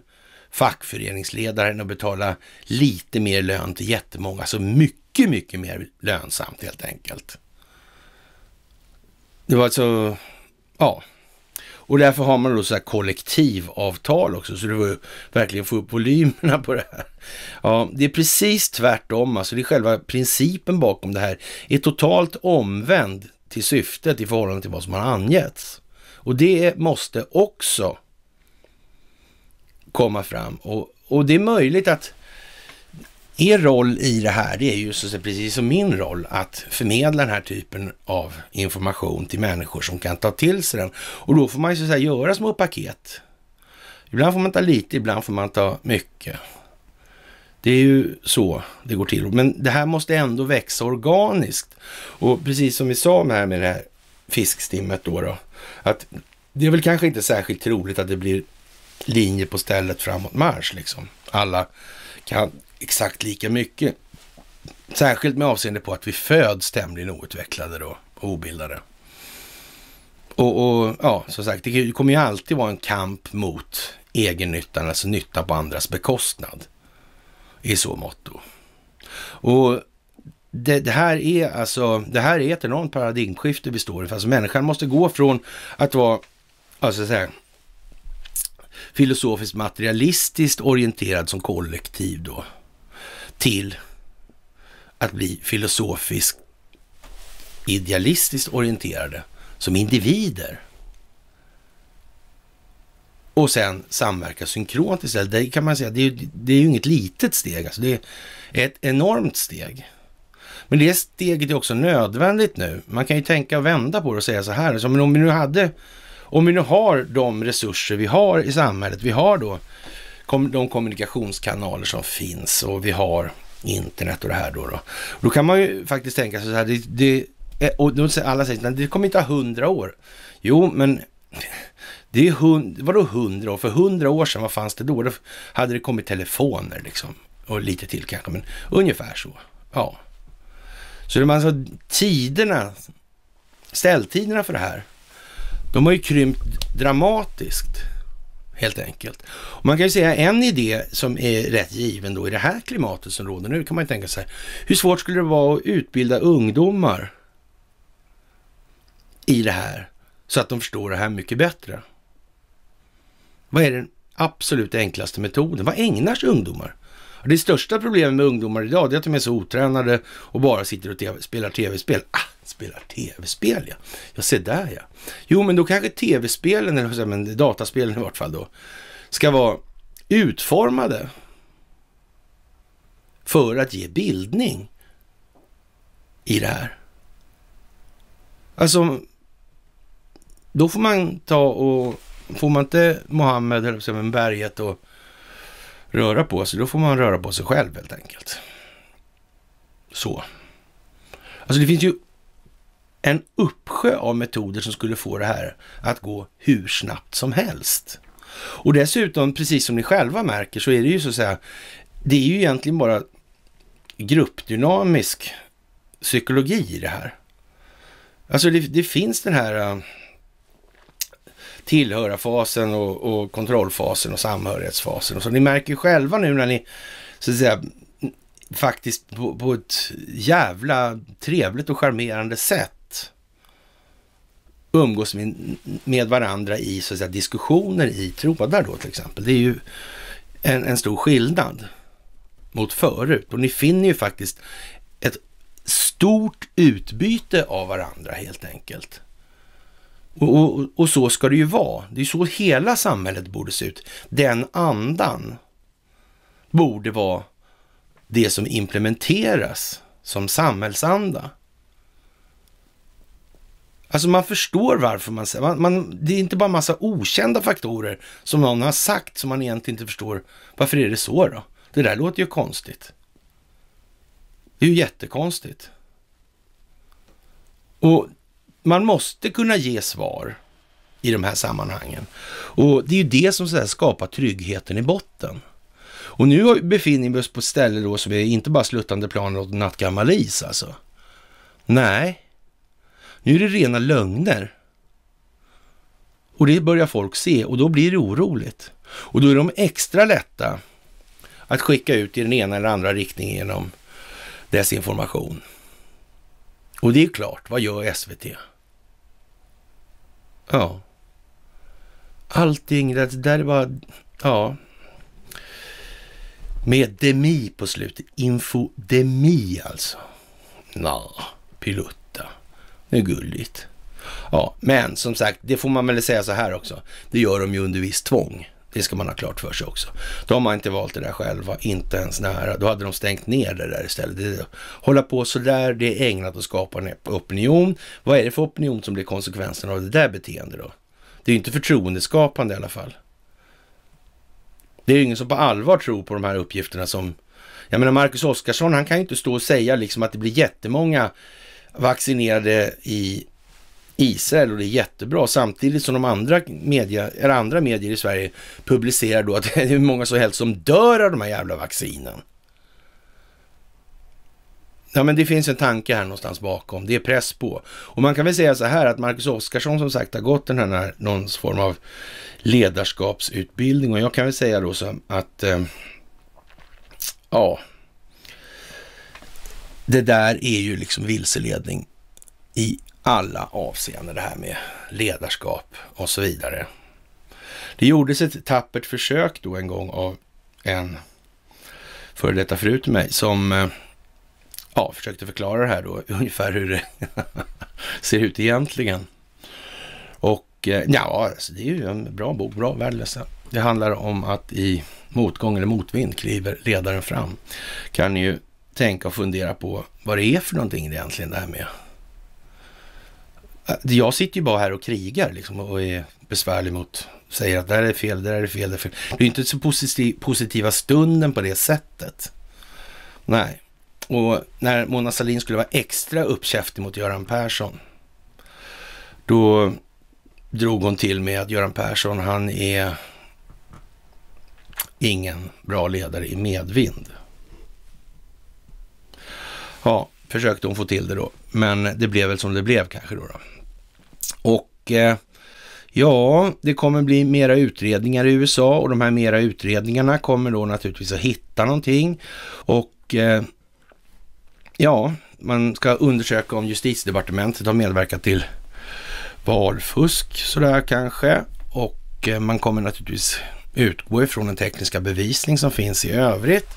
fackföreningsledaren och betala lite mer lön till jättemånga. Så mycket, mycket mer lönsamt helt enkelt. Det var alltså, ja. Och därför har man då så här kollektivavtal också, så du får verkligen få upp volymerna på det här. Ja, det är precis tvärtom, alltså det är själva principen bakom det här, är totalt omvänd till syftet i förhållande till vad som har angetts. Och det måste också komma fram. Och, och det är möjligt att er roll i det här, det är ju så precis som min roll att förmedla den här typen av information till människor som kan ta till sig den. Och då får man ju så att säga göra små paket. Ibland får man ta lite, ibland får man ta mycket. Det är ju så det går till. Men det här måste ändå växa organiskt. Och precis som vi sa med, här med det här fiskstimmet då, då att det är väl kanske inte särskilt troligt att det blir linje på stället framåt marsch. Liksom. Alla kan exakt lika mycket. Särskilt med avseende på att vi föds tämligen outvecklade då, och obildade. Och, och, ja, som sagt, det kommer ju alltid vara en kamp mot egennyttan, alltså nytta på andras bekostnad. I så motto. Och det, det, här är alltså, det här är ett enormt paradigmskifte vi står inför. Alltså människan måste gå från att vara, alltså så här, filosofiskt materialistiskt orienterad som kollektiv då till att bli filosofiskt idealistiskt orienterade som individer. Och sen samverka synkront istället. Det kan man säga, det är, det är ju inget litet steg, alltså det är ett enormt steg. Men det steget är också nödvändigt nu. Man kan ju tänka och vända på det och säga så här, som om vi nu hade om vi nu har de resurser vi har i samhället, vi har då de kommunikationskanaler som finns och vi har internet och det här då. Då, då kan man ju faktiskt tänka sig så här, det, det och alla säger att det kommer inte ha hundra år. Jo, men det är hund, vadå hundra år? För hundra år sedan, vad fanns det då? Då hade det kommit telefoner liksom. Och lite till kanske, men ungefär så. Ja. Så det man alltså tiderna, ställtiderna för det här de har ju krympt dramatiskt helt enkelt. Och man kan ju säga en idé som är rätt given då i det här klimatet som råder nu kan man ju tänka sig. Hur svårt skulle det vara att utbilda ungdomar i det här så att de förstår det här mycket bättre? Vad är den absolut enklaste metoden? Vad ägnar sig ungdomar? Det största problemet med ungdomar idag är att de är så otränade och bara sitter och spelar tv-spel. Ah, Spelar tv-spel ja. Ja, se där ja. Jo, men då kanske tv-spelen, eller men dataspelen i vart fall då, ska vara utformade för att ge bildning i det här. Alltså, då får man ta och, får man inte Mohammed, eller men berget och röra på sig, då får man röra på sig själv helt enkelt. Så. Alltså det finns ju en uppsjö av metoder som skulle få det här att gå hur snabbt som helst. Och dessutom, precis som ni själva märker, så är det ju så att säga, det är ju egentligen bara gruppdynamisk psykologi i det här. Alltså det, det finns den här eh, tillhöra-fasen och, och, kontrollfasen och samhörighetsfasen. Och så ni märker ju själva nu när ni så att säga faktiskt på, på ett jävla trevligt och charmerande sätt umgås med, med varandra i så att säga, diskussioner i trådar då till exempel. Det är ju en, en stor skillnad mot förut. Och ni finner ju faktiskt ett stort utbyte av varandra helt enkelt. Och, och, och, så ska det ju vara. Det är så hela samhället borde se ut. Den andan borde vara det som implementeras som samhällsanda. Alltså man förstår varför man säger, man, man, det är inte bara massa okända faktorer som någon har sagt som man egentligen inte förstår. Varför är det så då? Det där låter ju konstigt. Det är ju jättekonstigt. Och man måste kunna ge svar i de här sammanhangen. Och det är ju det som så skapar tryggheten i botten. Och nu befinner vi oss på ett ställe då som är inte bara sluttande plan och nattgammal is alltså. Nej, nu är det rena lögner. Och det börjar folk se och då blir det oroligt. Och då är de extra lätta att skicka ut i den ena eller andra riktningen genom desinformation. Och det är klart, vad gör SVT? Ja. Allting, det där var... ja. Med demi på slutet. Infodemi alltså. Nja, pilot. Det är gulligt. Ja, men som sagt, det får man väl säga så här också. Det gör de ju under visst tvång. Det ska man ha klart för sig också. De har inte valt det där själva, inte ens nära. Då hade de stängt ner det där istället. Det, hålla på sådär, det är ägnat att skapa en opinion. Vad är det för opinion som blir konsekvensen av det där beteendet då? Det är ju inte förtroendeskapande i alla fall. Det är ju ingen som på allvar tror på de här uppgifterna som... Jag menar, Marcus Oskarsson, han kan ju inte stå och säga liksom att det blir jättemånga vaccinerade i Israel och det är jättebra. Samtidigt som de andra, media, eller andra medier i Sverige publicerar då att det är många som helst som dör av de här jävla vaccinen. Ja, men det finns en tanke här någonstans bakom. Det är press på. Och man kan väl säga så här att Marcus Oskarsson som sagt har gått den här någon form av ledarskapsutbildning och jag kan väl säga då så att eh, ja, det där är ju liksom vilseledning i alla avseenden, det här med ledarskap och så vidare. Det gjordes ett tappert försök då en gång av en före detta fru till mig som eh, ja, försökte förklara det här då, ungefär hur det ser ut egentligen. Och eh, ja, alltså, det är ju en bra bok, bra värdelösa. Det handlar om att i motgång eller motvind kliver ledaren fram. Kan ju tänka och fundera på vad det är för någonting egentligen äh, det här med. Jag sitter ju bara här och krigar liksom och är besvärlig mot, säger att det här är fel, det här är fel, det är fel. Det är inte så positiv, positiva stunden på det sättet. Nej, och när Mona Sahlin skulle vara extra uppkäftig mot Göran Persson, då drog hon till med att Göran Persson, han är ingen bra ledare i medvind. Ja, försökte hon få till det då, men det blev väl som det blev kanske då. då. Och eh, ja, det kommer bli mera utredningar i USA och de här mera utredningarna kommer då naturligtvis att hitta någonting. Och eh, ja, man ska undersöka om justitiedepartementet har medverkat till valfusk sådär kanske. Och eh, man kommer naturligtvis utgå ifrån den tekniska bevisning som finns i övrigt.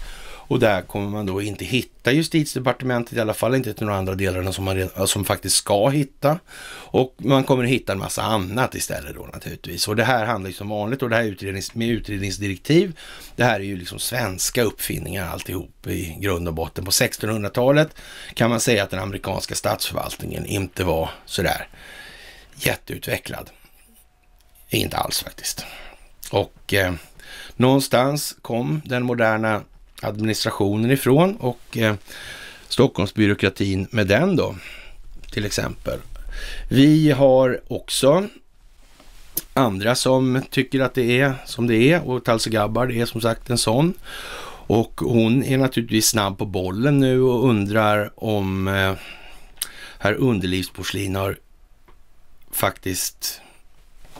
Och där kommer man då inte hitta justitiedepartementet, i alla fall inte till några andra delar som man som faktiskt ska hitta. Och man kommer hitta en massa annat istället då naturligtvis. Och det här handlar ju som vanligt och det här utrednings, med utredningsdirektiv, det här är ju liksom svenska uppfinningar alltihop i grund och botten. På 1600-talet kan man säga att den amerikanska statsförvaltningen inte var sådär jätteutvecklad. Inte alls faktiskt. Och eh, någonstans kom den moderna administrationen ifrån och eh, Stockholmsbyråkratin med den då, till exempel. Vi har också andra som tycker att det är som det är och Talse Gabbard är som sagt en sån. Och hon är naturligtvis snabb på bollen nu och undrar om eh, herr Underlivsporslin har faktiskt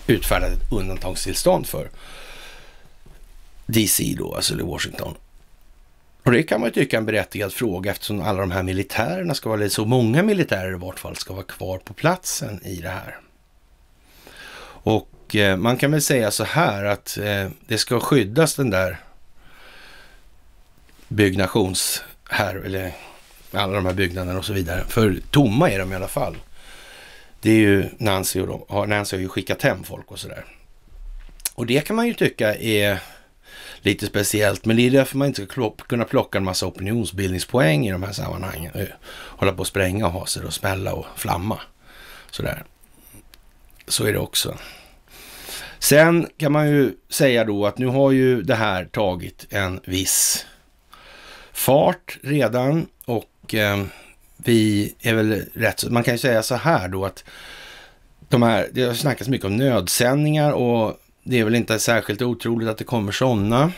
utfärdat ett undantagstillstånd för DC då, alltså Washington. Och det kan man ju tycka är en berättigad fråga eftersom alla de här militärerna ska vara, eller så många militärer i vart fall, ska vara kvar på platsen i det här. Och eh, man kan väl säga så här att eh, det ska skyddas den där byggnations här, eller alla de här byggnaderna och så vidare. För tomma är de i alla fall. Det är ju Nancy och de, Nancy har ju skickat hem folk och så där. Och det kan man ju tycka är lite speciellt. Men det är därför man inte ska kunna plocka en massa opinionsbildningspoäng i de här sammanhangen. Eh, hålla på att spränga och ha sig och smälla och flamma. Sådär. Så är det också. Sen kan man ju säga då att nu har ju det här tagit en viss fart redan och eh, vi är väl rätt så, man kan ju säga så här då att de här, det har snackats mycket om nödsändningar och det är väl inte särskilt otroligt att det kommer sådana.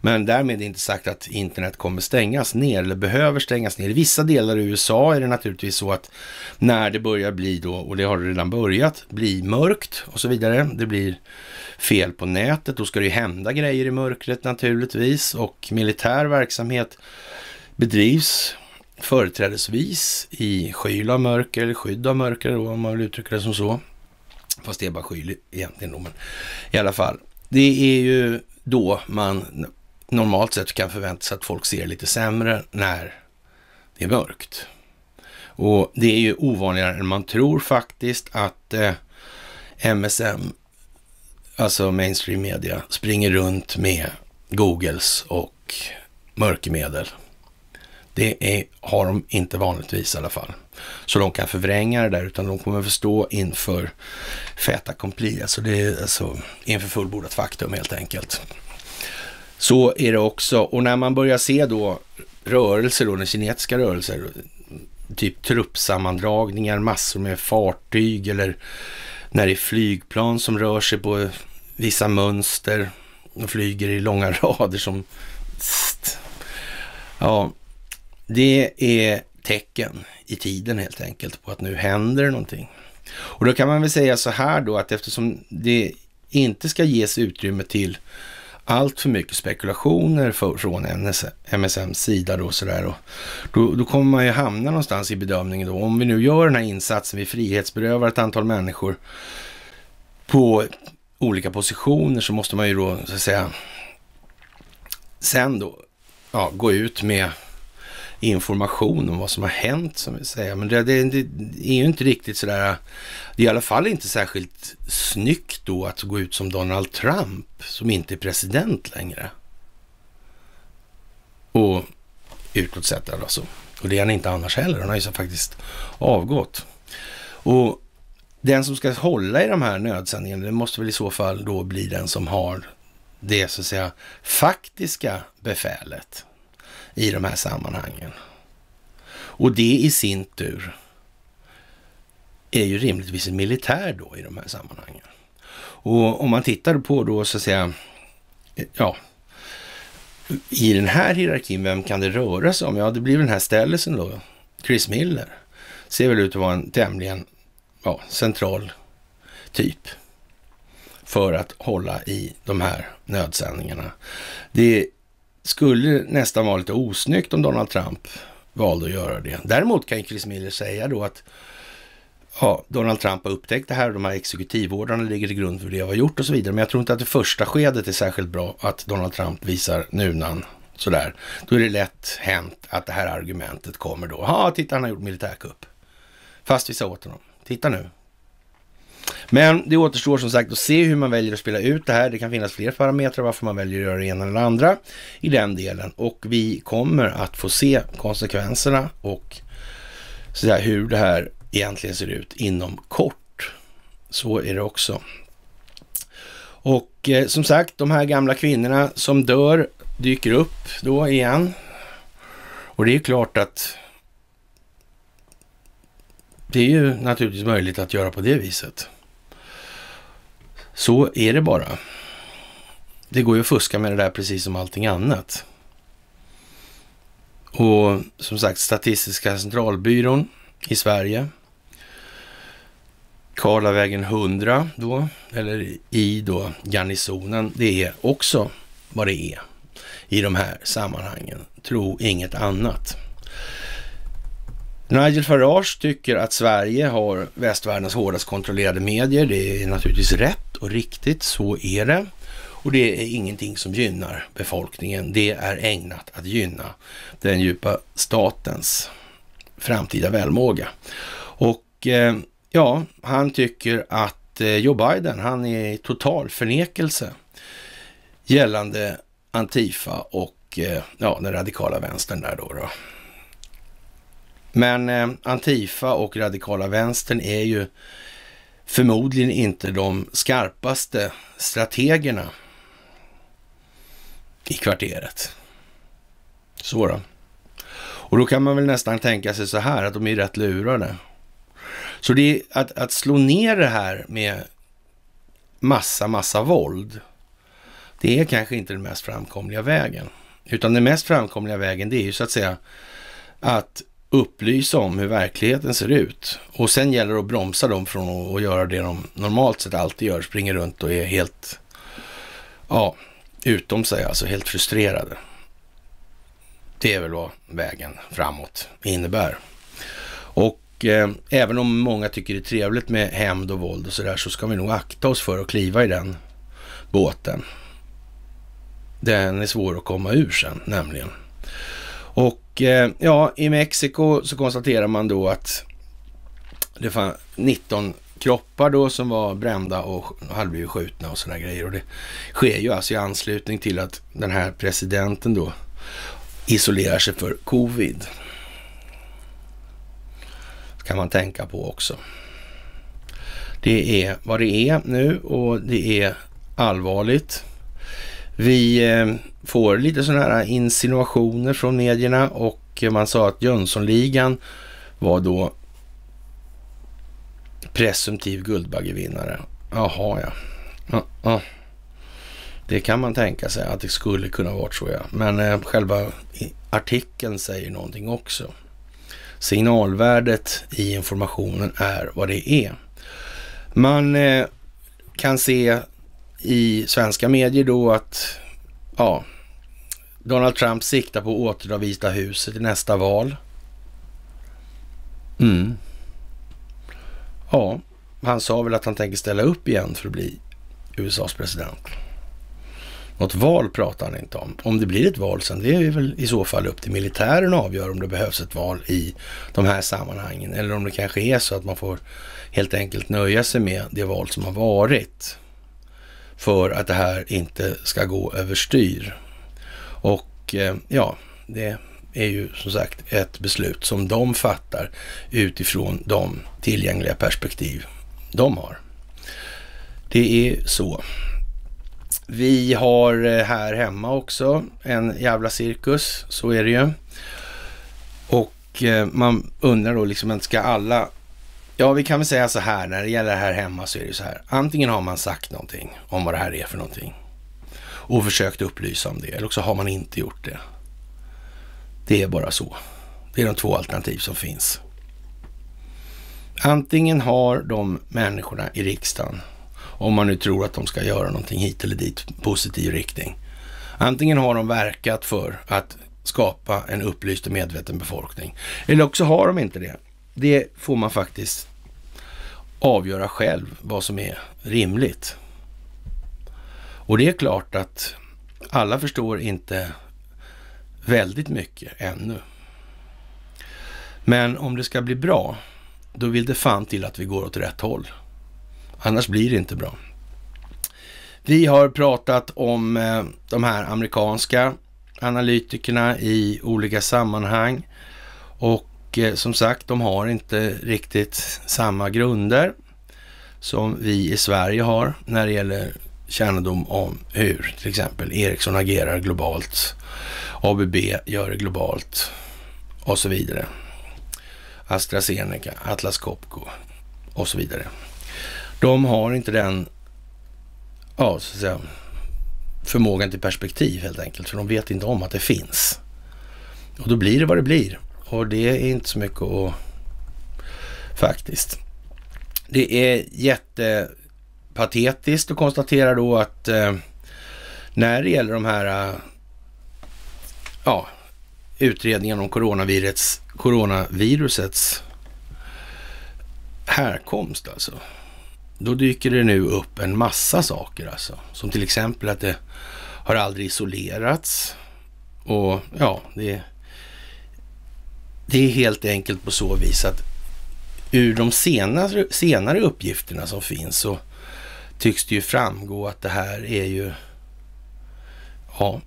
Men därmed inte sagt att internet kommer stängas ner eller behöver stängas ner. I vissa delar i USA är det naturligtvis så att när det börjar bli då, och det har det redan börjat, bli mörkt och så vidare. Det blir fel på nätet, då ska det ju hända grejer i mörkret naturligtvis och militär verksamhet bedrivs företrädesvis i skyla av mörker, eller skydd av mörker då, om man vill uttrycka det som så. Fast det är bara skyl egentligen då, men i alla fall. Det är ju då man normalt sett kan förvänta sig att folk ser lite sämre när det är mörkt. Och det är ju ovanligare än man tror faktiskt att eh, MSM, alltså mainstream media, springer runt med Googles och mörkermedel. Det är, har de inte vanligtvis i alla fall så de kan förvränga det där, utan de kommer att förstå inför fait accompli, alltså, det, alltså inför fullbordat faktum helt enkelt. Så är det också. Och när man börjar se då rörelser, då, den kinetiska rörelser, typ truppsammandragningar, massor med fartyg eller när det är flygplan som rör sig på vissa mönster och flyger i långa rader som... Ja, det är tecken i tiden helt enkelt på att nu händer någonting. Och då kan man väl säga så här då att eftersom det inte ska ges utrymme till allt för mycket spekulationer för, från MSMs sida då sådär. då, då kommer man ju hamna någonstans i bedömningen då. Om vi nu gör den här insatsen, vi frihetsberövar ett antal människor på olika positioner så måste man ju då så att säga sen då ja, gå ut med information om vad som har hänt, som vi säger. Men det, det, det är ju inte riktigt sådär, det är i alla fall inte särskilt snyggt då att gå ut som Donald Trump, som inte är president längre. Och utåt sett alltså. Och det är han inte annars heller, han har ju faktiskt avgått. Och den som ska hålla i de här nödsändningarna, det måste väl i så fall då bli den som har det så att säga faktiska befälet i de här sammanhangen. Och det i sin tur är ju rimligtvis en militär då i de här sammanhangen. Och om man tittar på då så att säga, ja, i den här hierarkin, vem kan det röra sig om? Ja, det blir den här ställelsen då, Chris Miller. Ser väl ut att vara en tämligen ja, central typ för att hålla i de här nödsändningarna. Det skulle nästan vara lite osnyggt om Donald Trump valde att göra det. Däremot kan ju Chris Miller säga då att ja, Donald Trump har upptäckt det här och de här exekutivordrarna ligger till grund för det jag har gjort och så vidare. Men jag tror inte att det första skedet är särskilt bra att Donald Trump visar nunan sådär. Då är det lätt hänt att det här argumentet kommer då. Ja, titta han har gjort militärkupp. Fast vi sa åt honom. Titta nu, men det återstår som sagt att se hur man väljer att spela ut det här. Det kan finnas fler parametrar varför man väljer att göra det ena eller andra i den delen. Och vi kommer att få se konsekvenserna och så där, hur det här egentligen ser ut inom kort. Så är det också. Och eh, som sagt, de här gamla kvinnorna som dör dyker upp då igen. Och det är klart att det är ju naturligtvis möjligt att göra på det viset. Så är det bara. Det går ju att fuska med det där precis som allting annat. Och som sagt, Statistiska centralbyrån i Sverige. Karlavägen 100 då, eller i då garnisonen. Det är också vad det är i de här sammanhangen. Tro inget annat. Nigel Farage tycker att Sverige har västvärldens hårdast kontrollerade medier. Det är naturligtvis rätt och riktigt, så är det. Och det är ingenting som gynnar befolkningen. Det är ägnat att gynna den djupa statens framtida välmåga. Och eh, ja, han tycker att eh, Joe Biden, han är i total förnekelse gällande Antifa och eh, ja, den radikala vänstern där då. då. Men eh, Antifa och radikala vänstern är ju förmodligen inte de skarpaste strategerna i kvarteret. Så då. Och då kan man väl nästan tänka sig så här att de är rätt lurade. Så det att, att slå ner det här med massa, massa våld, det är kanske inte den mest framkomliga vägen. Utan den mest framkomliga vägen, det är ju så att säga att upplysa om hur verkligheten ser ut. Och sen gäller det att bromsa dem från att göra det de normalt sett alltid gör, springer runt och är helt, ja, utom sig, alltså helt frustrerade. Det är väl vad vägen framåt innebär. Och eh, även om många tycker det är trevligt med hämnd och våld och sådär så ska vi nog akta oss för att kliva i den båten. Den är svår att komma ur sen nämligen. Och och eh, ja, i Mexiko så konstaterar man då att det fanns 19 kroppar då som var brända och hade blivit skjutna och sådana grejer. Och det sker ju alltså i anslutning till att den här presidenten då isolerar sig för covid. Det kan man tänka på också. Det är vad det är nu och det är allvarligt. Vi eh, får lite sådana här insinuationer från medierna och man sa att Jönssonligan var då presumtiv Guldbaggevinnare. Jaha, ja. ja, ja. Det kan man tänka sig att det skulle kunna varit så, ja. Men eh, själva artikeln säger någonting också. Signalvärdet i informationen är vad det är. Man eh, kan se i svenska medier då att ja, Donald Trump siktar på att återdra Vita huset i nästa val. Mm. Ja, han sa väl att han tänker ställa upp igen för att bli USAs president. Något val pratar han inte om. Om det blir ett val sen, det är väl i så fall upp till militären att avgöra om det behövs ett val i de här sammanhangen. Eller om det kanske är så att man får helt enkelt nöja sig med det val som har varit. För att det här inte ska gå överstyr. Och eh, ja, det är ju som sagt ett beslut som de fattar utifrån de tillgängliga perspektiv de har. Det är så. Vi har eh, här hemma också en jävla cirkus, så är det ju. Och eh, man undrar då liksom, ska alla... Ja, vi kan väl säga så här, när det gäller här hemma så är det så här. Antingen har man sagt någonting om vad det här är för någonting och försökt upplysa om det. Eller också har man inte gjort det. Det är bara så. Det är de två alternativ som finns. Antingen har de människorna i riksdagen, om man nu tror att de ska göra någonting hit eller dit, positiv riktning. Antingen har de verkat för att skapa en upplyst och medveten befolkning. Eller också har de inte det. Det får man faktiskt avgöra själv vad som är rimligt. Och det är klart att alla förstår inte väldigt mycket ännu. Men om det ska bli bra, då vill det fan till att vi går åt rätt håll. Annars blir det inte bra. Vi har pratat om eh, de här amerikanska analytikerna i olika sammanhang och eh, som sagt, de har inte riktigt samma grunder som vi i Sverige har när det gäller kännedom om hur till exempel Ericsson agerar globalt, ABB gör det globalt och så vidare. AstraZeneca, Atlas Copco och så vidare. De har inte den ja, så att säga, förmågan till perspektiv helt enkelt, för de vet inte om att det finns. Och då blir det vad det blir. Och det är inte så mycket att... Faktiskt. Det är jätte patetiskt och konstaterar då att eh, när det gäller de här eh, ja, utredningarna om coronavirus, coronavirusets härkomst alltså. Då dyker det nu upp en massa saker alltså. Som till exempel att det har aldrig isolerats. Och ja, det, det är helt enkelt på så vis att ur de senare, senare uppgifterna som finns så tycks det ju framgå att det här är ju ja,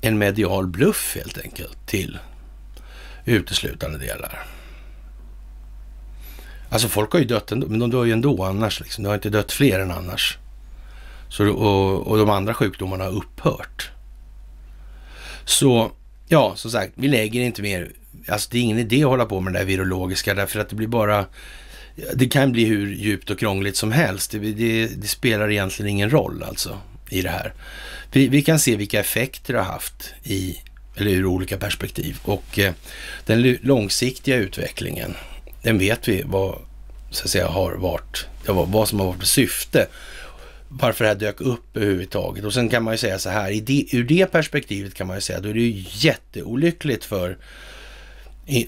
en medial bluff helt enkelt till uteslutande delar. Alltså folk har ju dött ändå, men de dör ju ändå annars. Liksom. De har inte dött fler än annars. Så, och, och de andra sjukdomarna har upphört. Så ja, som sagt, vi lägger inte mer. Alltså det är ingen idé att hålla på med det där virologiska därför att det blir bara det kan bli hur djupt och krångligt som helst. Det, det, det spelar egentligen ingen roll alltså i det här. Vi, vi, kan se vilka effekter det har haft i, eller ur olika perspektiv och eh, den långsiktiga utvecklingen, den vet vi vad, så att säga, har varit, vad som har varit syfte varför det här dök upp överhuvudtaget. Och sen kan man ju säga så här, i det, ur det perspektivet kan man ju säga, då är det ju jätteolyckligt för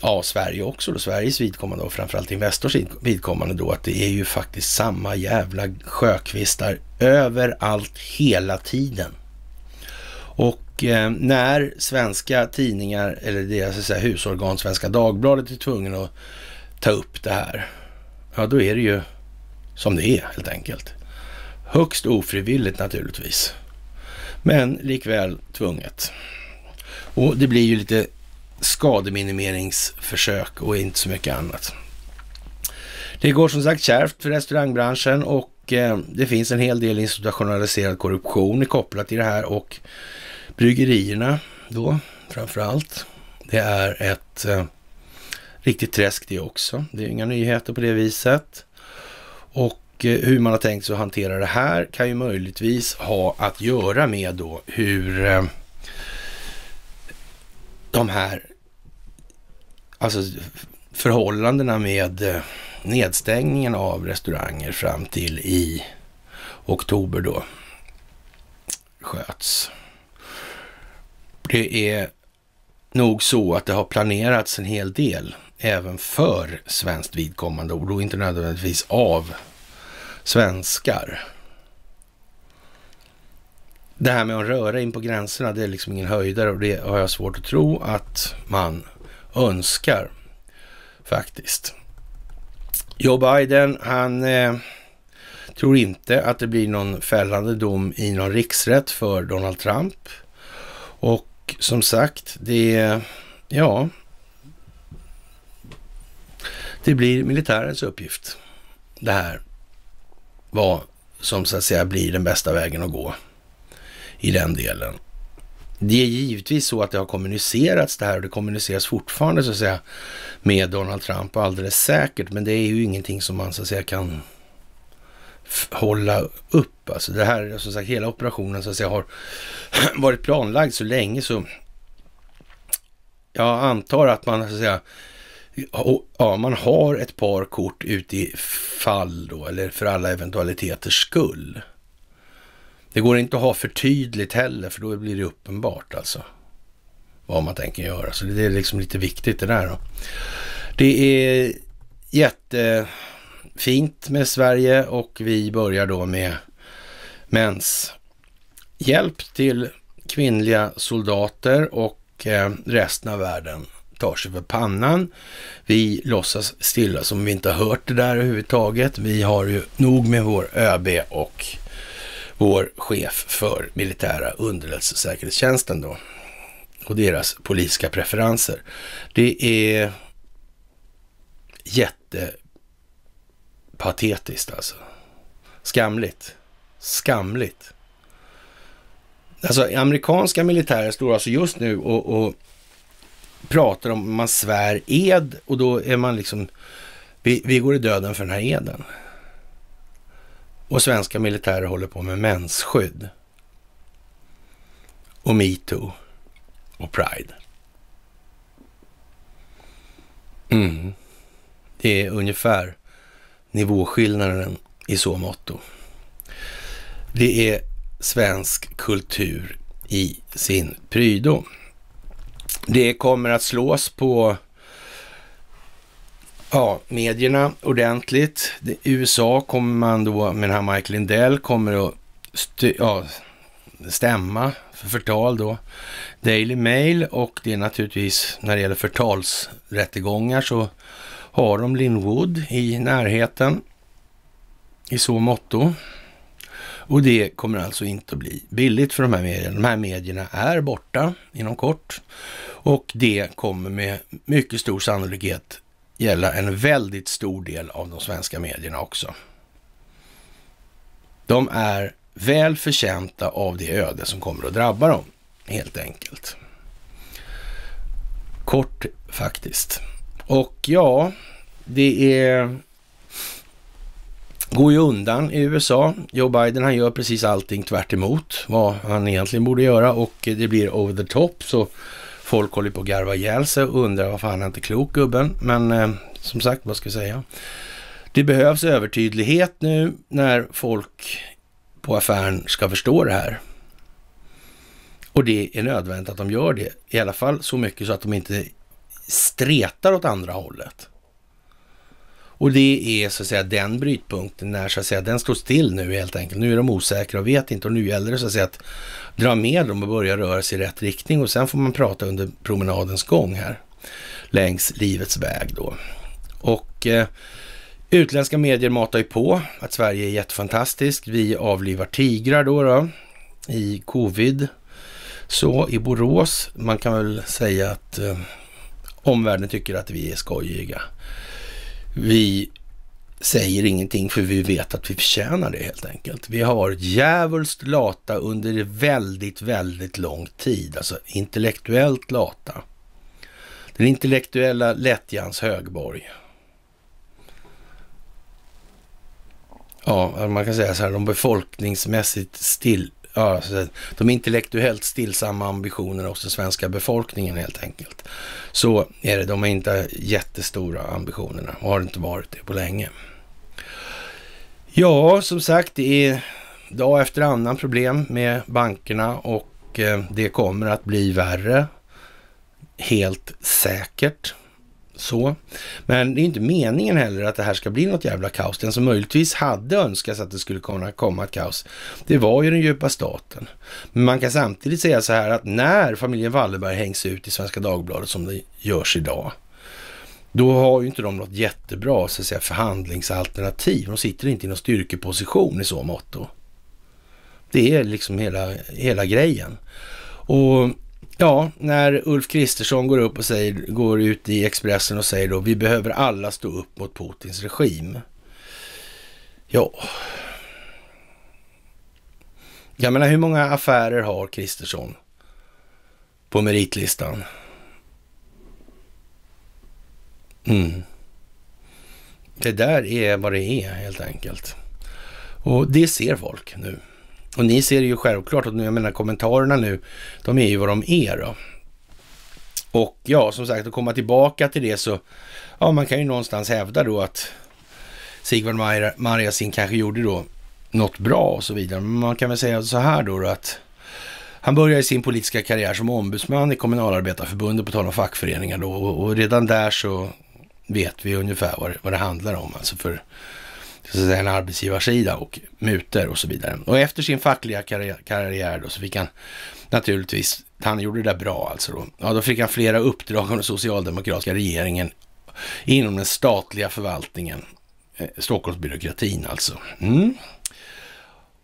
av Sverige också då, Sveriges vidkommande och framförallt Investors vidkommande då, att det är ju faktiskt samma jävla sjökvistar överallt hela tiden. Och eh, när svenska tidningar, eller deras säga, husorgan Svenska Dagbladet är tvungen att ta upp det här, ja då är det ju som det är helt enkelt. Högst ofrivilligt naturligtvis, men likväl tvunget. Och det blir ju lite skademinimeringsförsök och inte så mycket annat. Det går som sagt kärvt för restaurangbranschen och eh, det finns en hel del institutionaliserad korruption kopplat till det här och bryggerierna då framför allt. Det är ett eh, riktigt träsk det också. Det är inga nyheter på det viset. Och eh, hur man har tänkt sig att hantera det här kan ju möjligtvis ha att göra med då hur de här alltså förhållandena med eh, nedstängningen av restauranger fram till i oktober då sköts. Det är nog så att det har planerats en hel del även för svenskt vidkommande och då inte nödvändigtvis av svenskar. Det här med att röra in på gränserna, det är liksom ingen höjdare och det har jag svårt att tro att man önskar faktiskt. Joe Biden, han eh, tror inte att det blir någon fällande dom i någon riksrätt för Donald Trump. Och som sagt, det, ja, det blir militärens uppgift. Det här Vad som så att säga blir den bästa vägen att gå i den delen det är givetvis så att det har kommunicerats det här och det kommuniceras fortfarande så att säga med Donald Trump alldeles säkert. Men det är ju ingenting som man så att säga kan hålla upp. Alltså det här, som sagt, hela operationen så att säga har varit planlagd så länge så jag antar att man så att säga Ja, man har ett par kort utifall då, eller för alla eventualiteters skull. Det går inte att ha för tydligt heller, för då blir det uppenbart alltså vad man tänker göra. Så det är liksom lite viktigt det där. Då. Det är jättefint med Sverige och vi börjar då med mäns Hjälp till kvinnliga soldater och eh, resten av världen tar sig för pannan. Vi låtsas stilla som vi inte har hört det där överhuvudtaget. Vi har ju nog med vår ÖB och vår chef för militära underrättelsesäkerhetstjänsten då och deras politiska preferenser. Det är jättepatetiskt alltså. Skamligt. Skamligt. Alltså amerikanska militärer står alltså just nu och, och pratar om, man svär ed och då är man liksom, vi, vi går i döden för den här eden. Och svenska militärer håller på med mensskydd. Och metoo. Och pride. Mm. Det är ungefär nivåskillnaden i så motto. Det är svensk kultur i sin prydo. Det kommer att slås på ja, medierna ordentligt. USA kommer man då med den här Mike Lindell kommer att st ja, stämma för förtal då. Daily Mail och det är naturligtvis när det gäller förtalsrättegångar så har de Linwood i närheten i så motto. Och det kommer alltså inte att bli billigt för de här medierna. De här medierna är borta inom kort och det kommer med mycket stor sannolikhet gälla en väldigt stor del av de svenska medierna också. De är väl förtjänta av det öde som kommer att drabba dem, helt enkelt. Kort faktiskt. Och ja, det är... går ju undan i USA. Joe Biden han gör precis allting tvärt vad han egentligen borde göra och det blir over the top. Så Folk håller på att garva ihjäl sig och undrar vad fan är inte klok gubben? Men eh, som sagt, vad ska jag säga? Det behövs övertydlighet nu när folk på affären ska förstå det här. Och det är nödvändigt att de gör det, i alla fall så mycket så att de inte stretar åt andra hållet. Och det är så att säga den brytpunkten när så att säga den står still nu helt enkelt. Nu är de osäkra och vet inte och nu gäller det så att säga att dra med dem och börja röra sig i rätt riktning och sen får man prata under promenadens gång här längs livets väg då. Och eh, utländska medier matar ju på att Sverige är jättefantastiskt. Vi avlivar tigrar då, då i covid. Så i Borås, man kan väl säga att eh, omvärlden tycker att vi är skojiga. Vi säger ingenting för vi vet att vi förtjänar det helt enkelt. Vi har varit djävulskt lata under väldigt, väldigt lång tid. Alltså intellektuellt lata. Den intellektuella lättjans högborg. Ja, man kan säga så här, de befolkningsmässigt still ja, de intellektuellt stillsamma ambitionerna hos den svenska befolkningen helt enkelt. Så är det, de har inte jättestora ambitionerna och har inte varit det på länge. Ja, som sagt, det är dag efter annan problem med bankerna och eh, det kommer att bli värre. Helt säkert. Så. Men det är inte meningen heller att det här ska bli något jävla kaos. Den som möjligtvis hade önskat att det skulle kunna komma ett kaos, det var ju den djupa staten. Men man kan samtidigt säga så här att när familjen Wallenberg hängs ut i Svenska Dagbladet som det görs idag, då har ju inte de något jättebra så att säga, förhandlingsalternativ. De sitter inte i någon styrkeposition i så mått. Det är liksom hela, hela grejen. Och Ja, när Ulf Kristersson går upp och säger, går ut i Expressen och säger då vi behöver alla stå upp mot Putins regim. Ja. Jag menar hur många affärer har Kristersson på meritlistan? Mm. Det där är vad det är helt enkelt. Och det ser folk nu. Och ni ser det ju självklart, och jag menar kommentarerna nu, de är ju vad de är då. Och ja, som sagt, att komma tillbaka till det så, ja, man kan ju någonstans hävda då att Sigvard Marjasin kanske gjorde då något bra och så vidare. Men man kan väl säga så här då, då att han började sin politiska karriär som ombudsman i Kommunalarbetarförbundet på tal om fackföreningar då och, redan där så vet vi ungefär vad det, vad det handlar om alltså för en arbetsgivarsida och muter och så vidare. Och efter sin fackliga karriär, då så fick han naturligtvis, han gjorde det där bra alltså då. Ja, då fick han flera uppdrag av den socialdemokratiska regeringen inom den statliga förvaltningen, eh, Stockholmsbyråkratin alltså. Mm.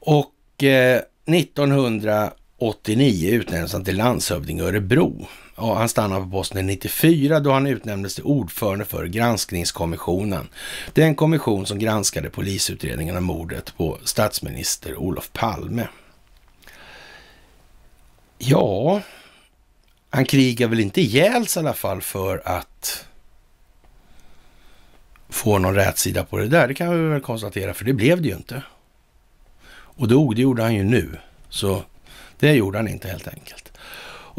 Och eh, 1989 utnämndes han till landshövding i Örebro. Ja, han stannade på Bosnien 94 då han utnämndes till ordförande för granskningskommissionen. Den kommission som granskade polisutredningen av mordet på statsminister Olof Palme. Ja, han krigar väl inte ihjäls i alla fall för att få någon rätsida på det där. Det kan vi väl konstatera, för det blev det ju inte. Och dog, det gjorde han ju nu. Så det gjorde han inte helt enkelt.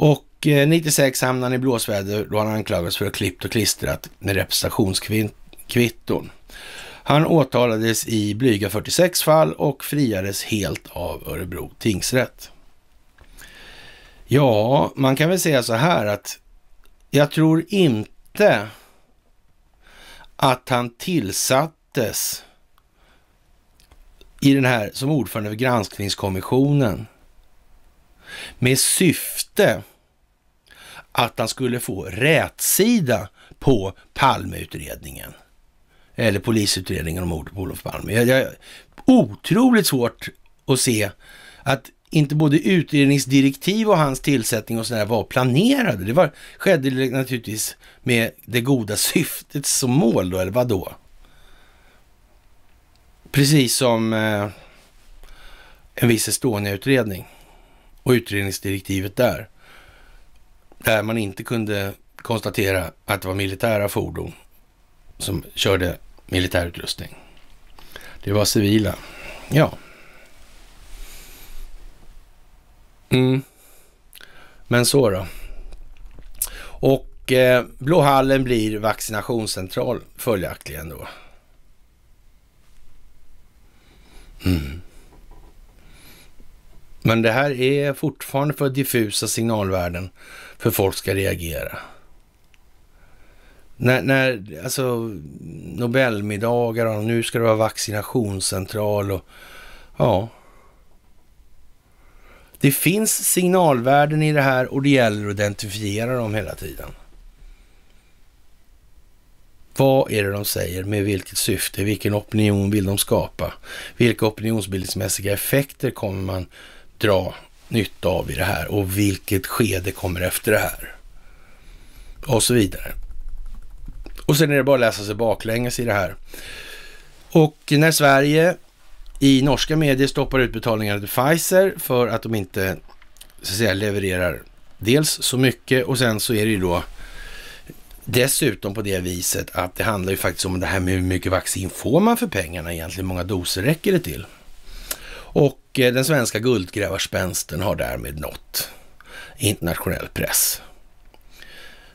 Och 96 hamnade han i blåsväder då han anklagades för att ha klippt och klistrat med representationskvitton. Han åtalades i blyga 46 fall och friades helt av Örebro tingsrätt. Ja, man kan väl säga så här att jag tror inte att han tillsattes i den här som ordförande för granskningskommissionen med syfte att han skulle få rätsida på Palmeutredningen. Eller polisutredningen om mordet på Olof Palme. Jag, jag, otroligt svårt att se att inte både utredningsdirektiv och hans tillsättning och sådär var planerade. Det var, skedde naturligtvis med det goda syftet som mål då, eller vadå? Precis som eh, en viss Estonia-utredning och utredningsdirektivet där där man inte kunde konstatera att det var militära fordon som körde militärutrustning. Det var civila. Ja. Mm. Men så då. Och eh, Blåhallen blir vaccinationscentral följaktligen då. Mm. Men det här är fortfarande för diffusa signalvärden för folk ska reagera. När, när alltså Nobelmiddagar och nu ska det vara vaccinationscentral och ja. Det finns signalvärden i det här och det gäller att identifiera dem hela tiden. Vad är det de säger? Med vilket syfte? Vilken opinion vill de skapa? Vilka opinionsbildningsmässiga effekter kommer man dra nytta av i det här och vilket skede kommer efter det här? Och så vidare. Och sen är det bara att läsa sig baklänges i det här. Och när Sverige i norska medier stoppar utbetalningarna till Pfizer för att de inte så att säga, levererar dels så mycket och sen så är det ju då dessutom på det viset att det handlar ju faktiskt om det här med hur mycket vaccin får man för pengarna egentligen, hur många doser räcker det till? Och Eh, den svenska guldgrävarspänsten har därmed nått internationell press.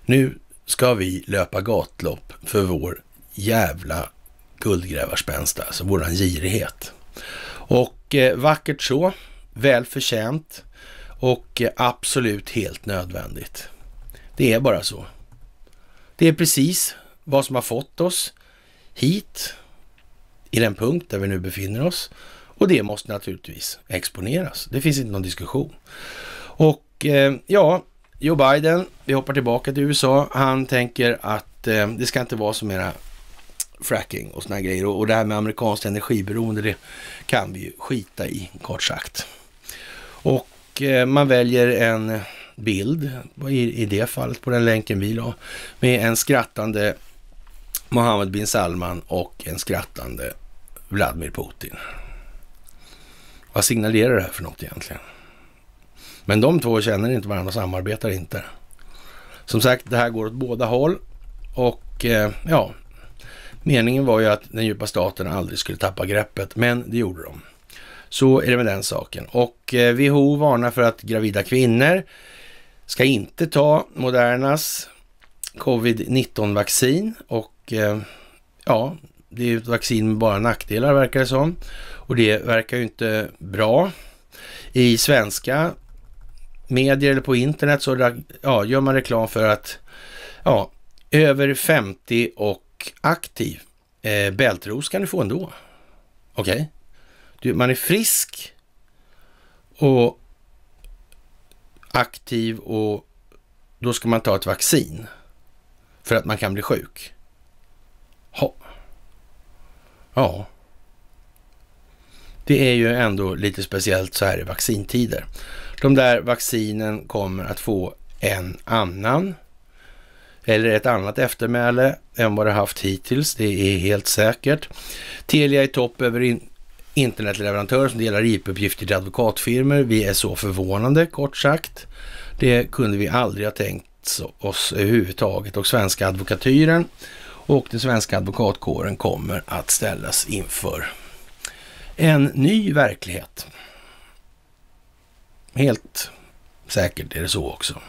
Nu ska vi löpa gatlopp för vår jävla guldgrävarspänst, alltså våran girighet. Och eh, vackert så, väl förtjänt och eh, absolut helt nödvändigt. Det är bara så. Det är precis vad som har fått oss hit, i den punkt där vi nu befinner oss och det måste naturligtvis exponeras. Det finns inte någon diskussion. Och eh, ja, Joe Biden, vi hoppar tillbaka till USA. Han tänker att eh, det ska inte vara så mera fracking och såna grejer. Och, det här med amerikanskt energiberoende, det kan vi ju skita i, kort sagt. Och eh, man väljer en bild i det fallet på den länken vi la med en skrattande Mohammed bin Salman och en skrattande Vladimir Putin. Vad signalerar det här för något egentligen? Men de två känner inte varandra och samarbetar inte. Som sagt, det här går åt båda håll och eh, ja, meningen var ju att den djupa staten aldrig skulle tappa greppet, men det gjorde de. Så är det med den saken. Och eh, WHO varnar för att gravida kvinnor ska inte ta Modernas covid-19 vaccin och eh, ja, det är ett vaccin med bara nackdelar verkar det som. Och det verkar ju inte bra. I svenska medier eller på internet så ja, gör man reklam för att ja, över 50 och aktiv eh, bältros kan du få ändå. Okej? Okay? man är frisk och aktiv och då ska man ta ett vaccin för att man kan bli sjuk. Ja. Det är ju ändå lite speciellt så här i vaccintider. De där vaccinen kommer att få en annan eller ett annat eftermäle än vad det haft hittills. Det är helt säkert. Telia är topp över in internetleverantörer som delar IP-uppgifter till advokatfirmor. Vi är så förvånande, kort sagt. Det kunde vi aldrig ha tänkt oss överhuvudtaget och svenska advokatyren och den svenska advokatkåren kommer att ställas inför en ny verklighet. Helt säkert är det så också.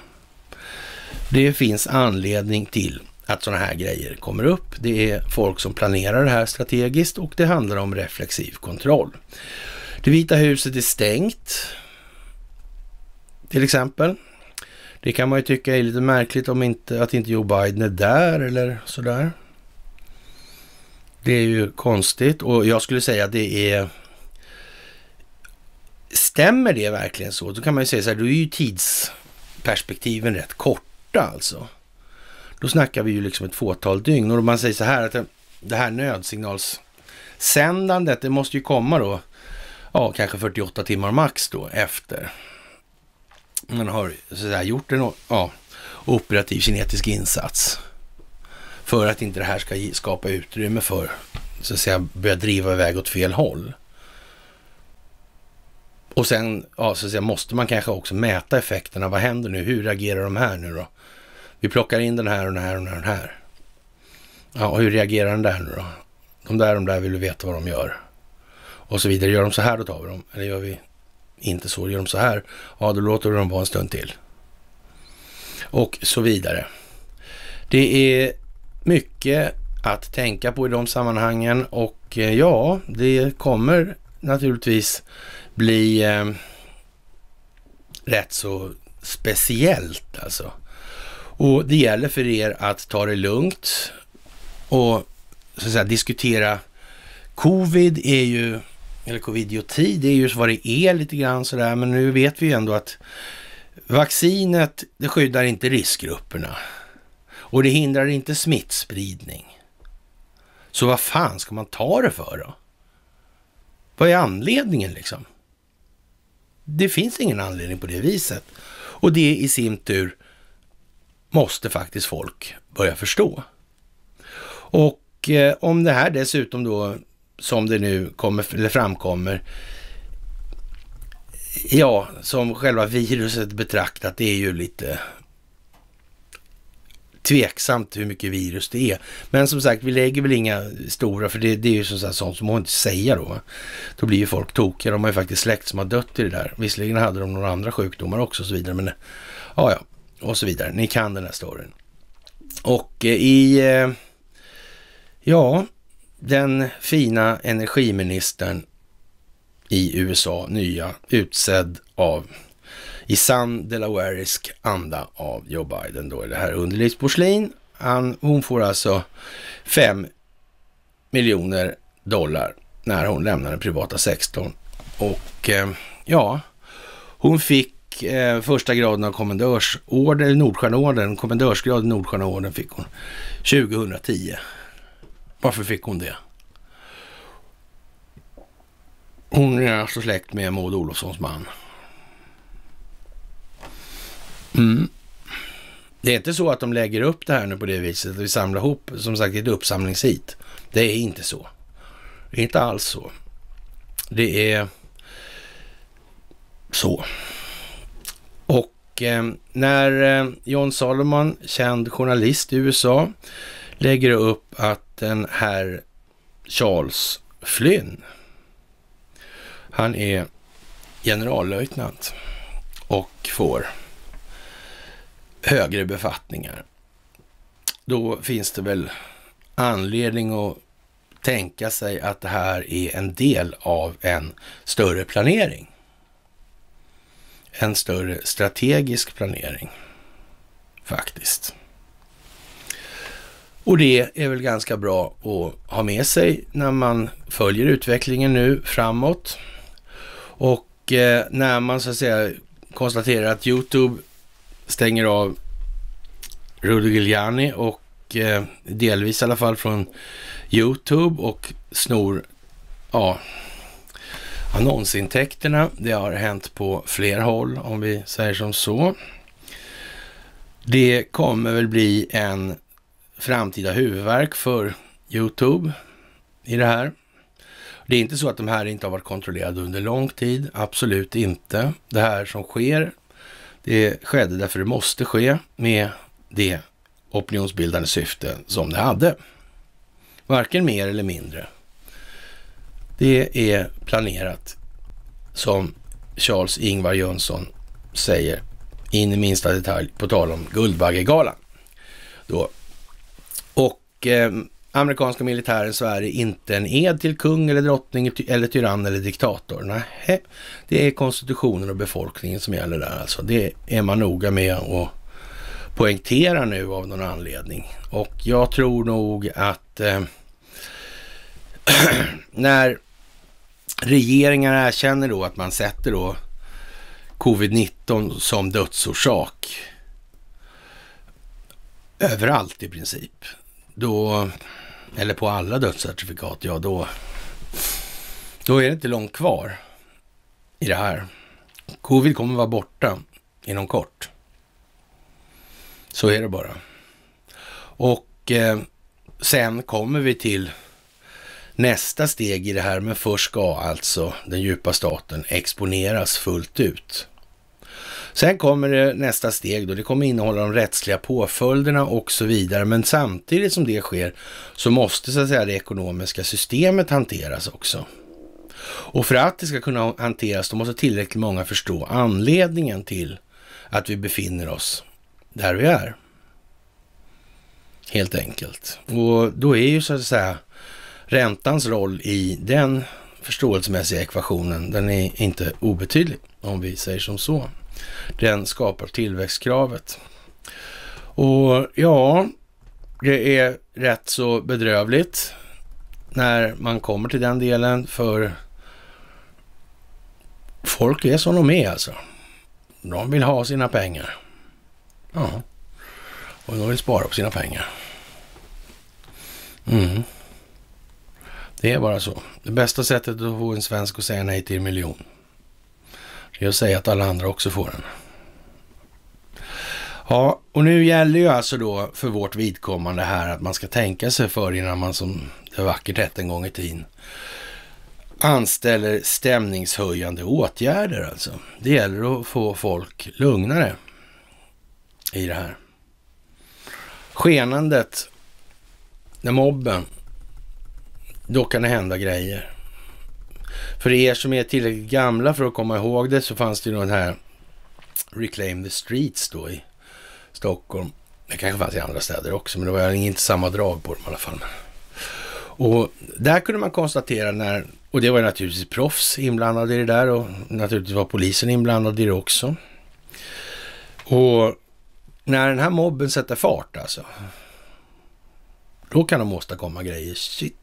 Det finns anledning till att sådana här grejer kommer upp. Det är folk som planerar det här strategiskt och det handlar om reflexiv kontroll. Det Vita huset är stängt, till exempel. Det kan man ju tycka är lite märkligt om inte, att inte Joe Biden är där eller sådär. Det är ju konstigt och jag skulle säga att det är... Stämmer det verkligen så? Då kan man ju säga så här, då är ju tidsperspektiven rätt korta alltså. Då snackar vi ju liksom ett fåtal dygn och man säger så här att det här nödsignalssändandet, det måste ju komma då, ja, kanske 48 timmar max då efter man har så att säga, gjort en ja, operativ kinetisk insats. För att inte det här ska skapa utrymme för, så att säga, börja driva iväg åt fel håll. Och sen ja, så att säga, måste man kanske också mäta effekterna. Vad händer nu? Hur reagerar de här nu då? Vi plockar in den här och den här och den här. Ja, och hur reagerar den där nu då? De där och de där vill vi veta vad de gör. Och så vidare. Gör de så här, då tar vi dem. Eller gör vi inte så? Gör de så här? Ja, då låter vi dem vara en stund till. Och så vidare. Det är mycket att tänka på i de sammanhangen och eh, ja, det kommer naturligtvis bli eh, rätt så speciellt alltså. Och det gäller för er att ta det lugnt och så att säga, diskutera. Covid är ju, eller covidioti, det är ju vad det är lite grann sådär, men nu vet vi ju ändå att vaccinet, det skyddar inte riskgrupperna. Och det hindrar inte smittspridning. Så vad fan ska man ta det för då? Vad är anledningen liksom? Det finns ingen anledning på det viset. Och det i sin tur måste faktiskt folk börja förstå. Och eh, om det här dessutom då, som det nu kommer, eller framkommer, ja, som själva viruset betraktat, det är ju lite tveksamt hur mycket virus det är. Men som sagt, vi lägger väl inga stora, för det, det är ju som sagt, sånt som man inte säga då. Då blir ju folk tokiga. De har ju faktiskt släkt som har dött i det där. Visserligen hade de några andra sjukdomar också och så vidare, men ja, ja, och så vidare. Ni kan den här storyn. Och eh, i, eh, ja, den fina energiministern i USA, nya, utsedd av i sann Delawareisk anda av Joe Biden. Då är det här underlivsporslin. Han, hon får alltså 5 miljoner dollar när hon lämnar den privata sektorn. Och eh, ja, hon fick eh, första graden av kommendörsorder, Nordstjärneorden, kommendörsgrad i Nordstjärneorden fick hon 2010. Varför fick hon det? Hon är alltså släkt med Maud Olofssons man. Mm. Det är inte så att de lägger upp det här nu på det viset, att vi samlar ihop, som sagt, ett uppsamlingshit. Det är inte så. Det är inte alls så. Det är så. Och eh, när eh, John Salomon, känd journalist i USA, lägger upp att den här Charles Flynn, han är generallöjtnant och får högre befattningar, då finns det väl anledning att tänka sig att det här är en del av en större planering. En större strategisk planering, faktiskt. Och det är väl ganska bra att ha med sig när man följer utvecklingen nu framåt. Och eh, när man så att säga konstaterar att Youtube stänger av Rudy Giuliani och eh, delvis i alla fall från Youtube och snor ja, annonsintäkterna. Det har hänt på fler håll om vi säger som så. Det kommer väl bli en framtida huvudverk för Youtube i det här. Det är inte så att de här inte har varit kontrollerade under lång tid, absolut inte. Det här som sker det skedde därför det måste ske med det opinionsbildande syfte som det hade. Varken mer eller mindre. Det är planerat, som Charles Ingvar Jönsson säger, in i minsta detalj, på tal om Guldbaggegalan. Då. Och eh, amerikanska militären så är det inte en ed till kung eller drottning eller tyrann eller diktator. Nej, det är konstitutionen och befolkningen som gäller där alltså. Det är man noga med att poängtera nu av någon anledning. Och jag tror nog att eh, när regeringar erkänner då att man sätter då covid-19 som dödsorsak överallt i princip, då eller på alla dödscertifikat, ja då, då är det inte långt kvar i det här. Covid kommer vara borta inom kort. Så är det bara. Och eh, sen kommer vi till nästa steg i det här, men först ska alltså den djupa staten exponeras fullt ut. Sen kommer det nästa steg då. Det kommer innehålla de rättsliga påföljderna och så vidare. Men samtidigt som det sker så måste så att säga det ekonomiska systemet hanteras också. Och för att det ska kunna hanteras, då måste tillräckligt många förstå anledningen till att vi befinner oss där vi är. Helt enkelt. Och då är ju så att säga räntans roll i den förståelsemässiga ekvationen, den är inte obetydlig om vi säger som så. Den skapar tillväxtkravet. Och ja, det är rätt så bedrövligt när man kommer till den delen för folk är som de är alltså. De vill ha sina pengar. Ja, och de vill spara på sina pengar. Mm. Det är bara så. Det bästa sättet att få en svensk att säga nej till en miljon. Det är att säga att alla andra också får den. Ja, och nu gäller ju alltså då för vårt vidkommande här att man ska tänka sig för innan man som det vackert hette en gång i tiden anställer stämningshöjande åtgärder alltså. Det gäller att få folk lugnare i det här. Skenandet, när mobben, då kan det hända grejer. För er som är tillräckligt gamla för att komma ihåg det så fanns det ju den här Reclaim the Streets då i Stockholm. Det kanske fanns i andra städer också, men det var inte samma drag på dem i alla fall. Och där kunde man konstatera när, och det var naturligtvis proffs inblandade i det där och naturligtvis var polisen inblandad i det också. Och när den här mobben sätter fart alltså, då kan de åstadkomma grejer. Shit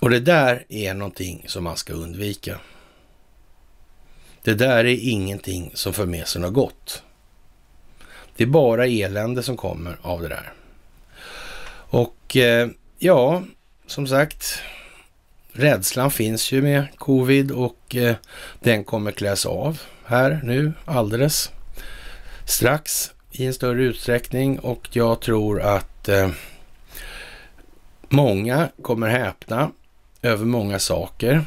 och det där är någonting som man ska undvika. Det där är ingenting som för med sig något gott. Det är bara elände som kommer av det där. Och eh, ja, som sagt, rädslan finns ju med covid och eh, den kommer kläs av här nu alldeles strax i en större utsträckning och jag tror att eh, många kommer häpna över många saker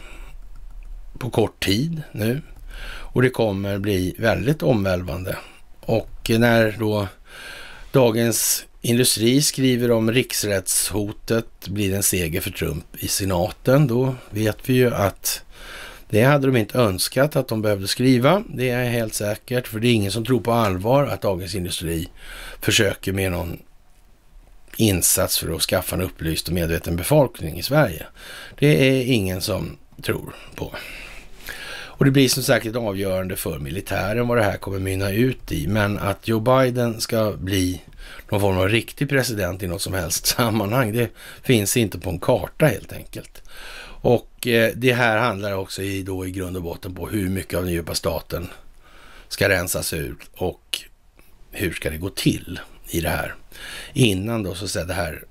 på kort tid nu och det kommer bli väldigt omvälvande. Och när då Dagens Industri skriver om riksrättshotet blir en seger för Trump i senaten, då vet vi ju att det hade de inte önskat att de behövde skriva. Det är helt säkert, för det är ingen som tror på allvar att Dagens Industri försöker med någon insats för att skaffa en upplyst och medveten befolkning i Sverige. Det är ingen som tror på. Och det blir som sagt ett avgörande för militären vad det här kommer mynna ut i. Men att Joe Biden ska bli någon form av riktig president i något som helst sammanhang, det finns inte på en karta helt enkelt. Och eh, det här handlar också i, då i grund och botten på hur mycket av den djupa staten ska rensas ut och hur ska det gå till i det här? innan då, så att säga, det här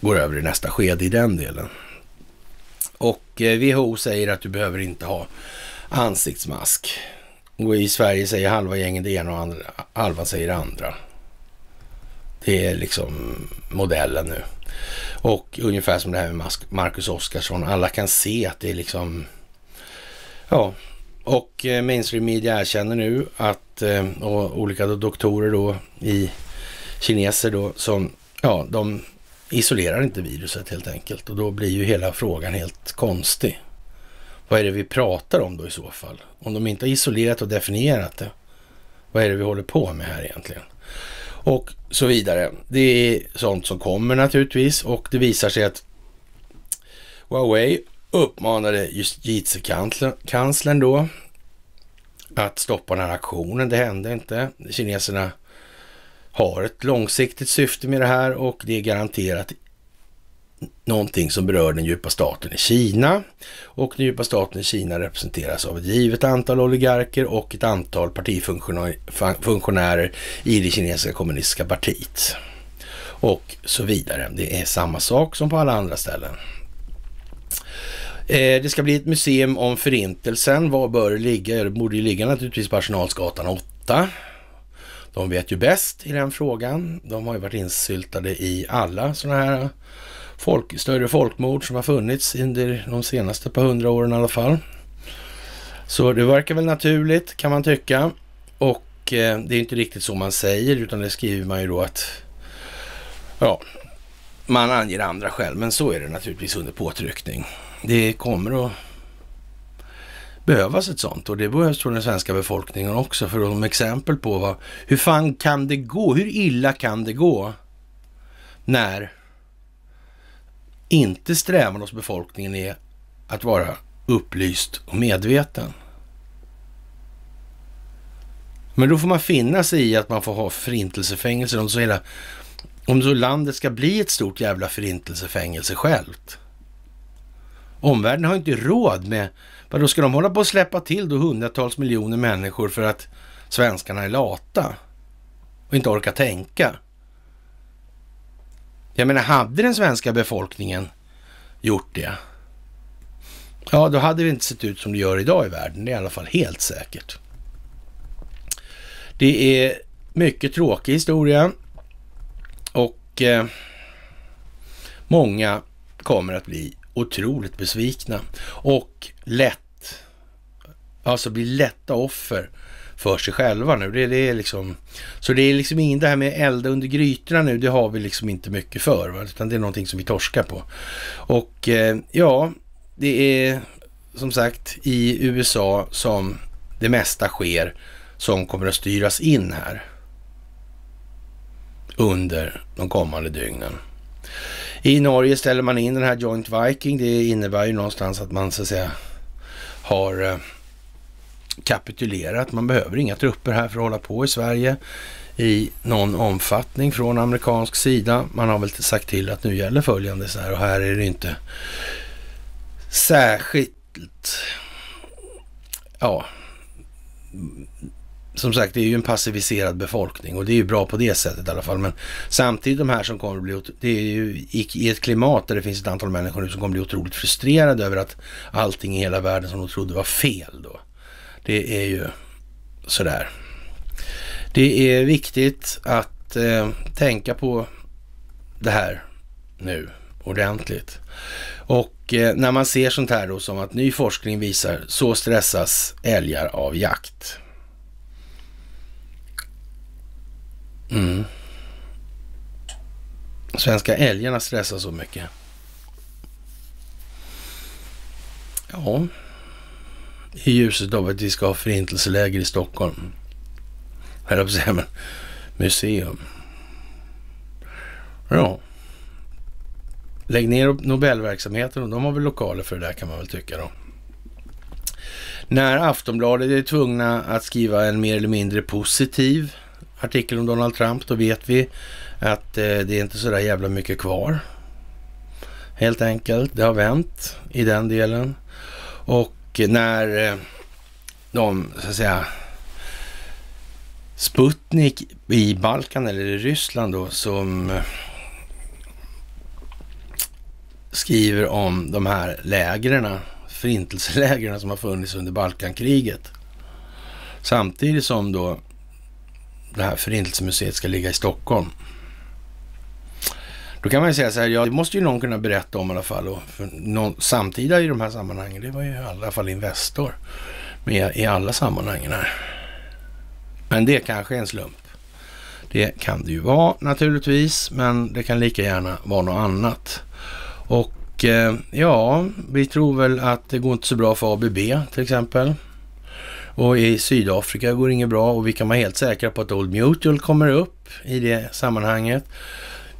går över i nästa skede i den delen. Och WHO eh, säger att du behöver inte ha ansiktsmask. Och i Sverige säger halva gängen det ena och andra, halva säger det andra. Det är liksom modellen nu. Och ungefär som det här med Marcus Oskarsson, alla kan se att det är liksom... Ja, och eh, mainstream media erkänner nu att, eh, och olika doktorer då i kineser då som, ja, de isolerar inte viruset helt enkelt och då blir ju hela frågan helt konstig. Vad är det vi pratar om då i så fall? Om de inte har isolerat och definierat det, vad är det vi håller på med här egentligen? Och så vidare. Det är sånt som kommer naturligtvis och det visar sig att Huawei uppmanade justitiekanslern då att stoppa den här aktionen. Det hände inte. Kineserna har ett långsiktigt syfte med det här och det är garanterat någonting som berör den djupa staten i Kina. Och den djupa staten i Kina representeras av ett givet antal oligarker och ett antal partifunktionärer i det kinesiska kommunistiska partiet. Och så vidare. Det är samma sak som på alla andra ställen. Eh, det ska bli ett museum om Förintelsen. Var bör det ligga? Det borde ju ligga naturligtvis på Arsenalsgatan 8 de vet ju bäst i den frågan. De har ju varit insyltade i alla sådana här folk, större folkmord som har funnits under de senaste par hundra åren i alla fall. Så det verkar väl naturligt kan man tycka. Och eh, det är inte riktigt så man säger utan det skriver man ju då att ja, man anger andra skäl. Men så är det naturligtvis under påtryckning. Det kommer att behövas ett sånt och det behövs tror den svenska befolkningen också för de exempel på vad, hur fan kan det gå? Hur illa kan det gå? När inte strävan hos befolkningen är att vara upplyst och medveten. Men då får man finna sig i att man får ha förintelsefängelser om så, hela, om så landet ska bli ett stort jävla förintelsefängelse självt. Omvärlden har inte råd med men då ska de hålla på att släppa till då hundratals miljoner människor för att svenskarna är lata och inte orkar tänka? Jag menar, hade den svenska befolkningen gjort det? Ja, då hade det inte sett ut som det gör idag i världen. Det är i alla fall helt säkert. Det är mycket tråkig historia och eh, många kommer att bli otroligt besvikna och lätt, alltså blir lätta offer för sig själva nu. Det, det är liksom, så det är liksom inget det här med elda under grytorna nu, det har vi liksom inte mycket för, va? utan det är någonting som vi torskar på. Och eh, ja, det är som sagt i USA som det mesta sker som kommer att styras in här under de kommande dygnen. I Norge ställer man in den här Joint Viking. Det innebär ju någonstans att man så att säga har eh, kapitulerat. Man behöver inga trupper här för att hålla på i Sverige i någon omfattning från amerikansk sida. Man har väl sagt till att nu gäller följande så här och här är det inte särskilt, ja, som sagt, det är ju en passiviserad befolkning och det är ju bra på det sättet i alla fall. Men samtidigt de här som kommer att bli, det är ju i ett klimat där det finns ett antal människor nu som kommer att bli otroligt frustrerade över att allting i hela världen som de trodde var fel då. Det är ju sådär. Det är viktigt att eh, tänka på det här nu ordentligt. Och eh, när man ser sånt här då som att ny forskning visar så stressas älgar av jakt. Mm. Svenska älgarna stressar så mycket. Ja, i ljuset av att vi ska ha förintelseläger i Stockholm. Eller på säga, men museum. Ja. Lägg ner Nobelverksamheten och de har väl lokaler för det där kan man väl tycka då. När Aftonbladet är tvungna att skriva en mer eller mindre positiv artikel om Donald Trump, då vet vi att eh, det är inte så där jävla mycket kvar. Helt enkelt. Det har vänt i den delen. Och när eh, de, så att säga, Sputnik i Balkan eller i Ryssland då som eh, skriver om de här lägren, förintelselägren som har funnits under Balkankriget. Samtidigt som då det här Förintelsemuseet ska ligga i Stockholm. Då kan man ju säga så här, ja det måste ju någon kunna berätta om i alla fall. Och någon, samtida i de här sammanhangen, det var ju i alla fall Investor med i alla sammanhangen här. Men det kanske är en slump. Det kan det ju vara naturligtvis, men det kan lika gärna vara något annat. Och eh, ja, vi tror väl att det går inte så bra för ABB till exempel. Och i Sydafrika går det inget bra och vi kan vara helt säkra på att Old Mutual kommer upp i det sammanhanget.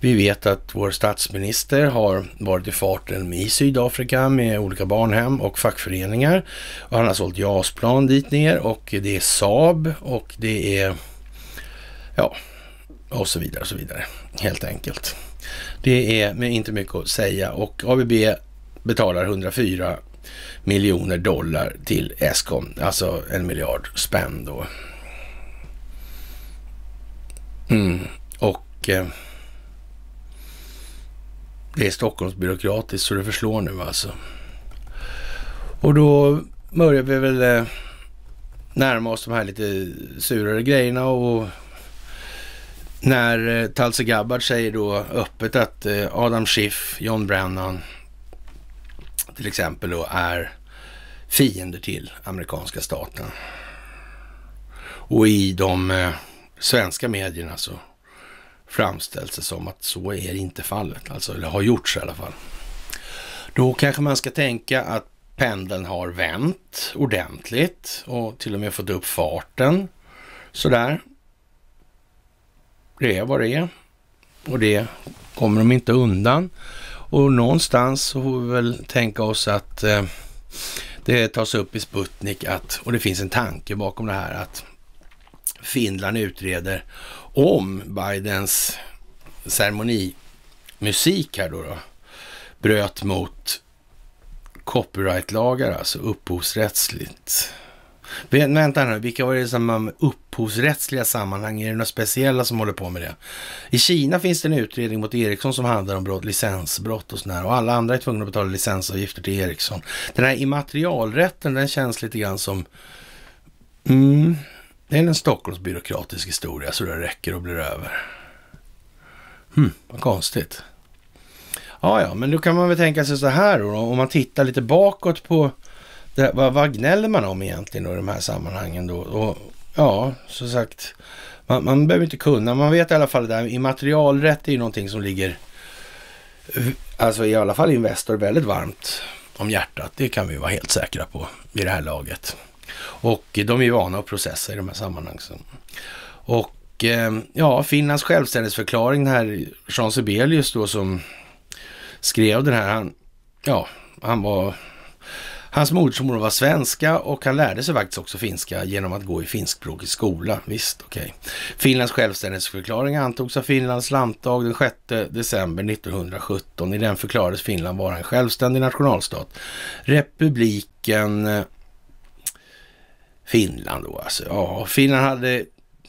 Vi vet att vår statsminister har varit i farten i Sydafrika med olika barnhem och fackföreningar. Och han har sålt JAS-plan dit ner och det är Saab och det är... Ja, och så vidare och så vidare. Helt enkelt. Det är inte mycket att säga och ABB betalar 104 miljoner dollar till Eskom, alltså en miljard spänn då. Mm. Och eh, det är Stockholmsbyråkratiskt så det förslår nu alltså. Och då börjar vi väl eh, närma oss de här lite surare grejerna och när eh, Talse Gabbard säger då öppet att eh, Adam Schiff, John Brennan, till exempel då är fiender till amerikanska staten. Och i de eh, svenska medierna så framställs det som att så är inte fallet, alltså, eller har gjorts i alla fall. Då kanske man ska tänka att pendeln har vänt ordentligt och till och med fått upp farten sådär. Det är vad det är och det kommer de inte undan. Och någonstans så får vi väl tänka oss att eh, det tas upp i Sputnik att, och det finns en tanke bakom det här, att Finland utreder om Bidens ceremonimusik här då, då bröt mot copyrightlagar, alltså upphovsrättsligt vänta nu, vilka var det som med upphovsrättsliga sammanhang? Är det några speciella som håller på med det? I Kina finns det en utredning mot Ericsson som handlar om brott, licensbrott och sådär. Och alla andra är tvungna att betala licensavgifter till Ericsson. Den här immaterialrätten, den känns lite grann som... Mm, det är en Stockholmsbyråkratisk historia så det räcker och blir över. Hmm, vad konstigt. Ja, ja, men då kan man väl tänka sig så här då, om man tittar lite bakåt på det, vad, vad gnäller man om egentligen då i de här sammanhangen då? Och, ja, som sagt, man, man behöver inte kunna. Man vet i alla fall det där. Immaterialrätt är ju någonting som ligger, alltså i alla fall Investor, väldigt varmt om hjärtat. Det kan vi vara helt säkra på i det här laget. Och de är ju vana att processa i de här sammanhangen. Och eh, ja, Finlands självständighetsförklaring, den här Jean Sibelius då som skrev den här, han, ja, han var Hans modersmål var svenska och han lärde sig faktiskt också finska genom att gå i finskspråkig skola. Visst, okej. Okay. Finlands självständighetsförklaring antogs av Finlands lantdag den 6 december 1917. I den förklarades Finland vara en självständig nationalstat. Republiken eh, Finland då alltså. Ja, Finland hade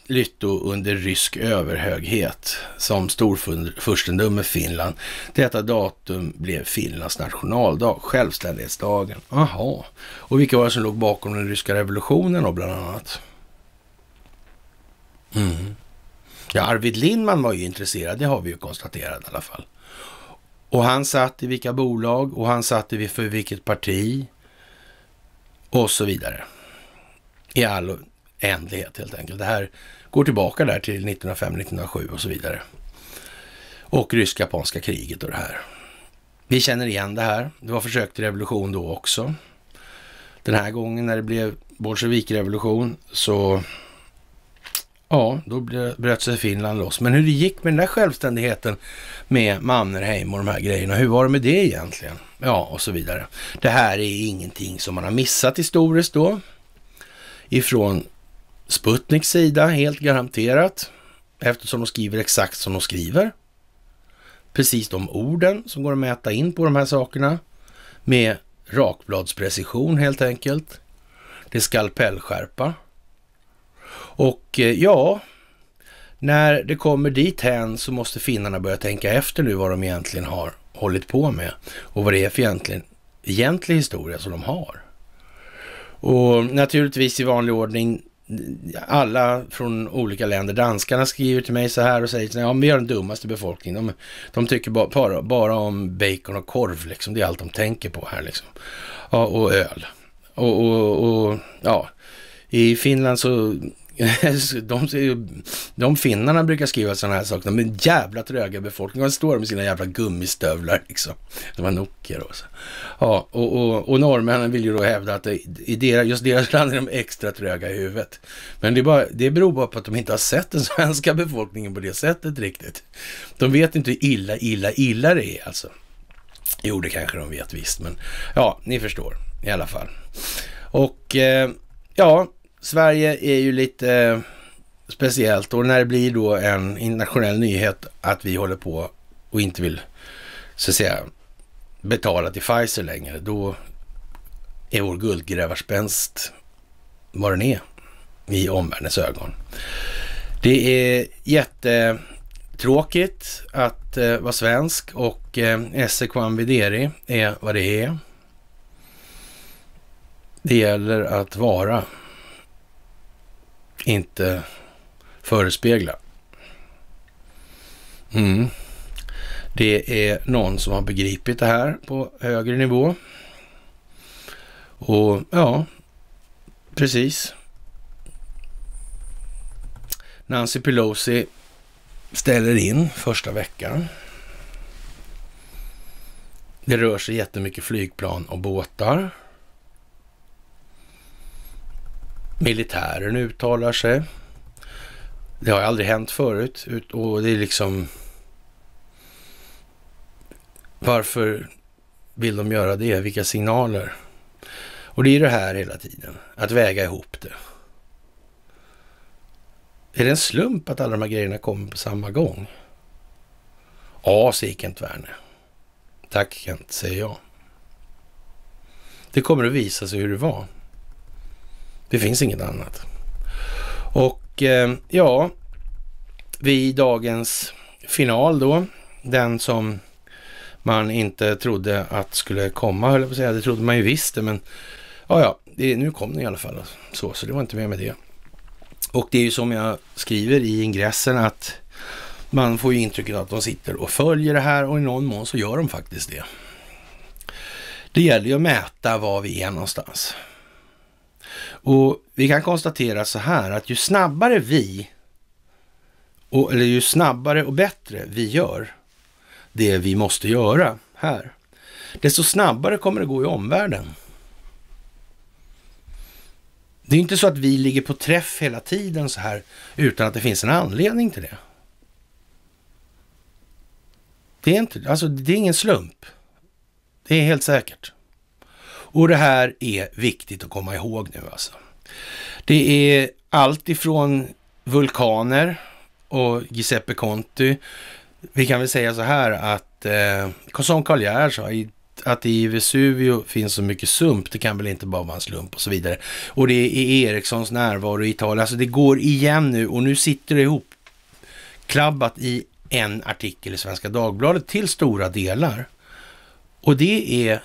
lytto under rysk överhöghet som storfurstendöme Finland. Detta datum blev Finlands nationaldag, självständighetsdagen. Aha. Och vilka var det som låg bakom den ryska revolutionen då bland annat? Mm. Ja, Arvid Lindman var ju intresserad, det har vi ju konstaterat i alla fall. Och han satt i vilka bolag och han satt i för vilket parti och så vidare. I all oändlighet helt enkelt. Det här går tillbaka där till 1905-1907 och så vidare. Och rysk-japanska kriget och det här. Vi känner igen det här. Det var försök till revolution då också. Den här gången när det blev bolsjevikrevolution så Ja, då bröt sig Finland loss. Men hur det gick med den där självständigheten med Mannerheim och de här grejerna, hur var det med det egentligen? Ja, och så vidare. Det här är ingenting som man har missat historiskt då ifrån Sputniks sida, helt garanterat. Eftersom de skriver exakt som de skriver. Precis de orden som går att mäta in på de här sakerna. Med rakbladsprecision helt enkelt. Det är skalpellskärpa. Och eh, ja, när det kommer dit hän så måste finnarna börja tänka efter nu vad de egentligen har hållit på med och vad det är för egentligen, egentlig historia som de har. Och naturligtvis i vanlig ordning alla från olika länder. Danskarna skriver till mig så här och säger att ja, vi har den dummaste befolkningen. De, de tycker bara, bara, om bacon och korv, liksom. det är allt de tänker på här. Liksom. Ja, och öl. Och, och, och, ja, i Finland så de, de finnarna brukar skriva sådana här saker. De är jävla tröga befolkning. De står med sina jävla gummistövlar liksom. De har Nokia och så. Ja, och, och, och norrmännen vill ju då hävda att i deras, just deras land är de extra tröga i huvudet. Men det, bara, det beror bara på att de inte har sett den svenska befolkningen på det sättet riktigt. De vet inte hur illa, illa, illa det är alltså. Jo, det kanske de vet visst, men ja, ni förstår i alla fall. Och eh, ja, Sverige är ju lite eh, speciellt och när det blir då en internationell nyhet att vi håller på och inte vill så att säga betala till Pfizer längre, då är vår guldgrävarspänst vad den är i omvärldens ögon. Det är jättetråkigt att eh, vara svensk och eh, Esse Kwamvideri är vad det är. Det gäller att vara inte förespegla. Mm. Det är någon som har begripit det här på högre nivå. Och ja, precis. Nancy Pelosi ställer in första veckan. Det rör sig jättemycket flygplan och båtar. Militären uttalar sig. Det har aldrig hänt förut och det är liksom... Varför vill de göra det? Vilka signaler? Och det är det här hela tiden, att väga ihop det. Är det en slump att alla de här grejerna kommer på samma gång? Ja, säger Kent Werner. Tack Kent, säger jag. Det kommer att visa sig hur det var. Det finns inget annat. Och eh, ja, vid dagens final då, den som man inte trodde att skulle komma, höll jag på att säga. Det trodde man ju visst det, men ja, ja, det, nu kom den i alla fall. Så, så det var inte mer med det. Och det är ju som jag skriver i ingressen att man får ju intrycket att de sitter och följer det här och i någon mån så gör de faktiskt det. Det gäller ju att mäta var vi är någonstans. Och vi kan konstatera så här att ju snabbare vi, och, eller ju snabbare och bättre vi gör det vi måste göra här, desto snabbare kommer det gå i omvärlden. Det är inte så att vi ligger på träff hela tiden så här utan att det finns en anledning till det. Det är, inte, alltså, det är ingen slump. Det är helt säkert. Och det här är viktigt att komma ihåg nu alltså. Det är allt ifrån vulkaner och Giuseppe Conti. Vi kan väl säga så här att, eh, som Karl Gerhard sa, att i Vesuvio finns så mycket sump, det kan väl inte bara vara en slump och så vidare. Och det är Erikssons närvaro i Italien, alltså det går igen nu och nu sitter det ihop klabbat i en artikel i Svenska Dagbladet till stora delar. Och det är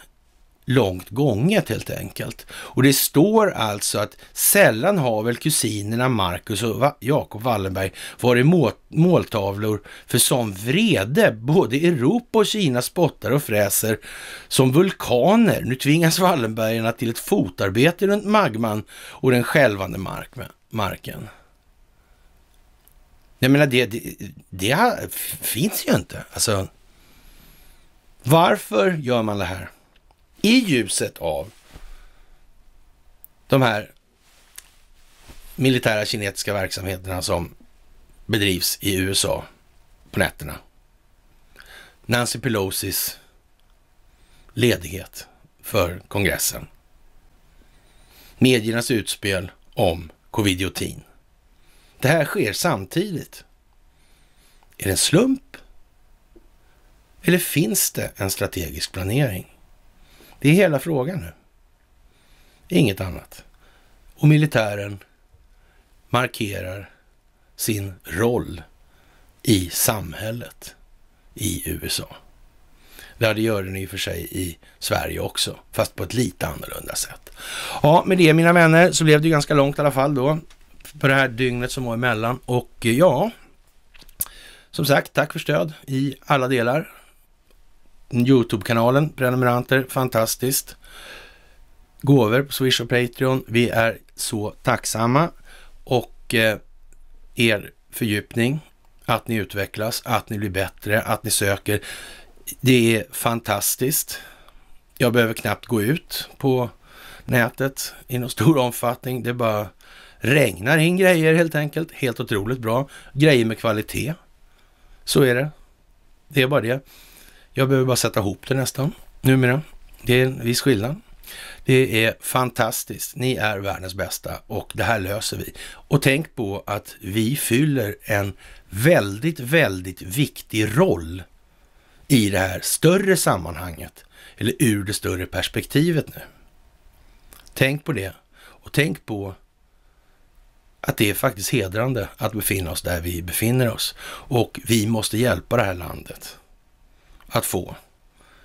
långt gånget helt enkelt. Och det står alltså att sällan har väl kusinerna Marcus och Jacob Wallenberg varit må måltavlor för sån vrede. Både Europa och Kina spottar och fräser som vulkaner. Nu tvingas Wallenbergarna till ett fotarbete runt magman och den skälvande mark marken. Jag menar, det, det, det finns ju inte. Alltså, varför gör man det här? i ljuset av de här militära kinetiska verksamheterna som bedrivs i USA på nätterna. Nancy Pelosis ledighet för kongressen. Mediernas utspel om covidiotin. Det här sker samtidigt. Är det en slump? Eller finns det en strategisk planering? Det är hela frågan nu. Inget annat. Och militären markerar sin roll i samhället i USA. Ja, det gör den i och för sig i Sverige också, fast på ett lite annorlunda sätt. Ja, med det mina vänner så blev det ganska långt i alla fall då på det här dygnet som var emellan och eh, ja, som sagt, tack för stöd i alla delar. Youtube-kanalen, prenumeranter, fantastiskt. Gåvor på Swish och Patreon. Vi är så tacksamma och eh, er fördjupning, att ni utvecklas, att ni blir bättre, att ni söker. Det är fantastiskt. Jag behöver knappt gå ut på nätet i någon stor omfattning. Det bara regnar in grejer helt enkelt. Helt otroligt bra. Grejer med kvalitet. Så är det. Det är bara det. Jag behöver bara sätta ihop det nästan numera. Det är en viss skillnad. Det är fantastiskt. Ni är världens bästa och det här löser vi. Och tänk på att vi fyller en väldigt, väldigt viktig roll i det här större sammanhanget, eller ur det större perspektivet nu. Tänk på det och tänk på att det är faktiskt hedrande att befinna oss där vi befinner oss och vi måste hjälpa det här landet att få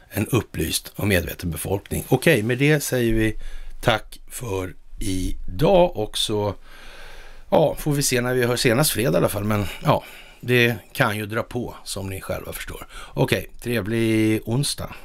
en upplyst och medveten befolkning. Okej, okay, med det säger vi tack för idag och så ja, får vi se när vi hör senast fredag i alla fall. Men ja, det kan ju dra på som ni själva förstår. Okej, okay, trevlig onsdag.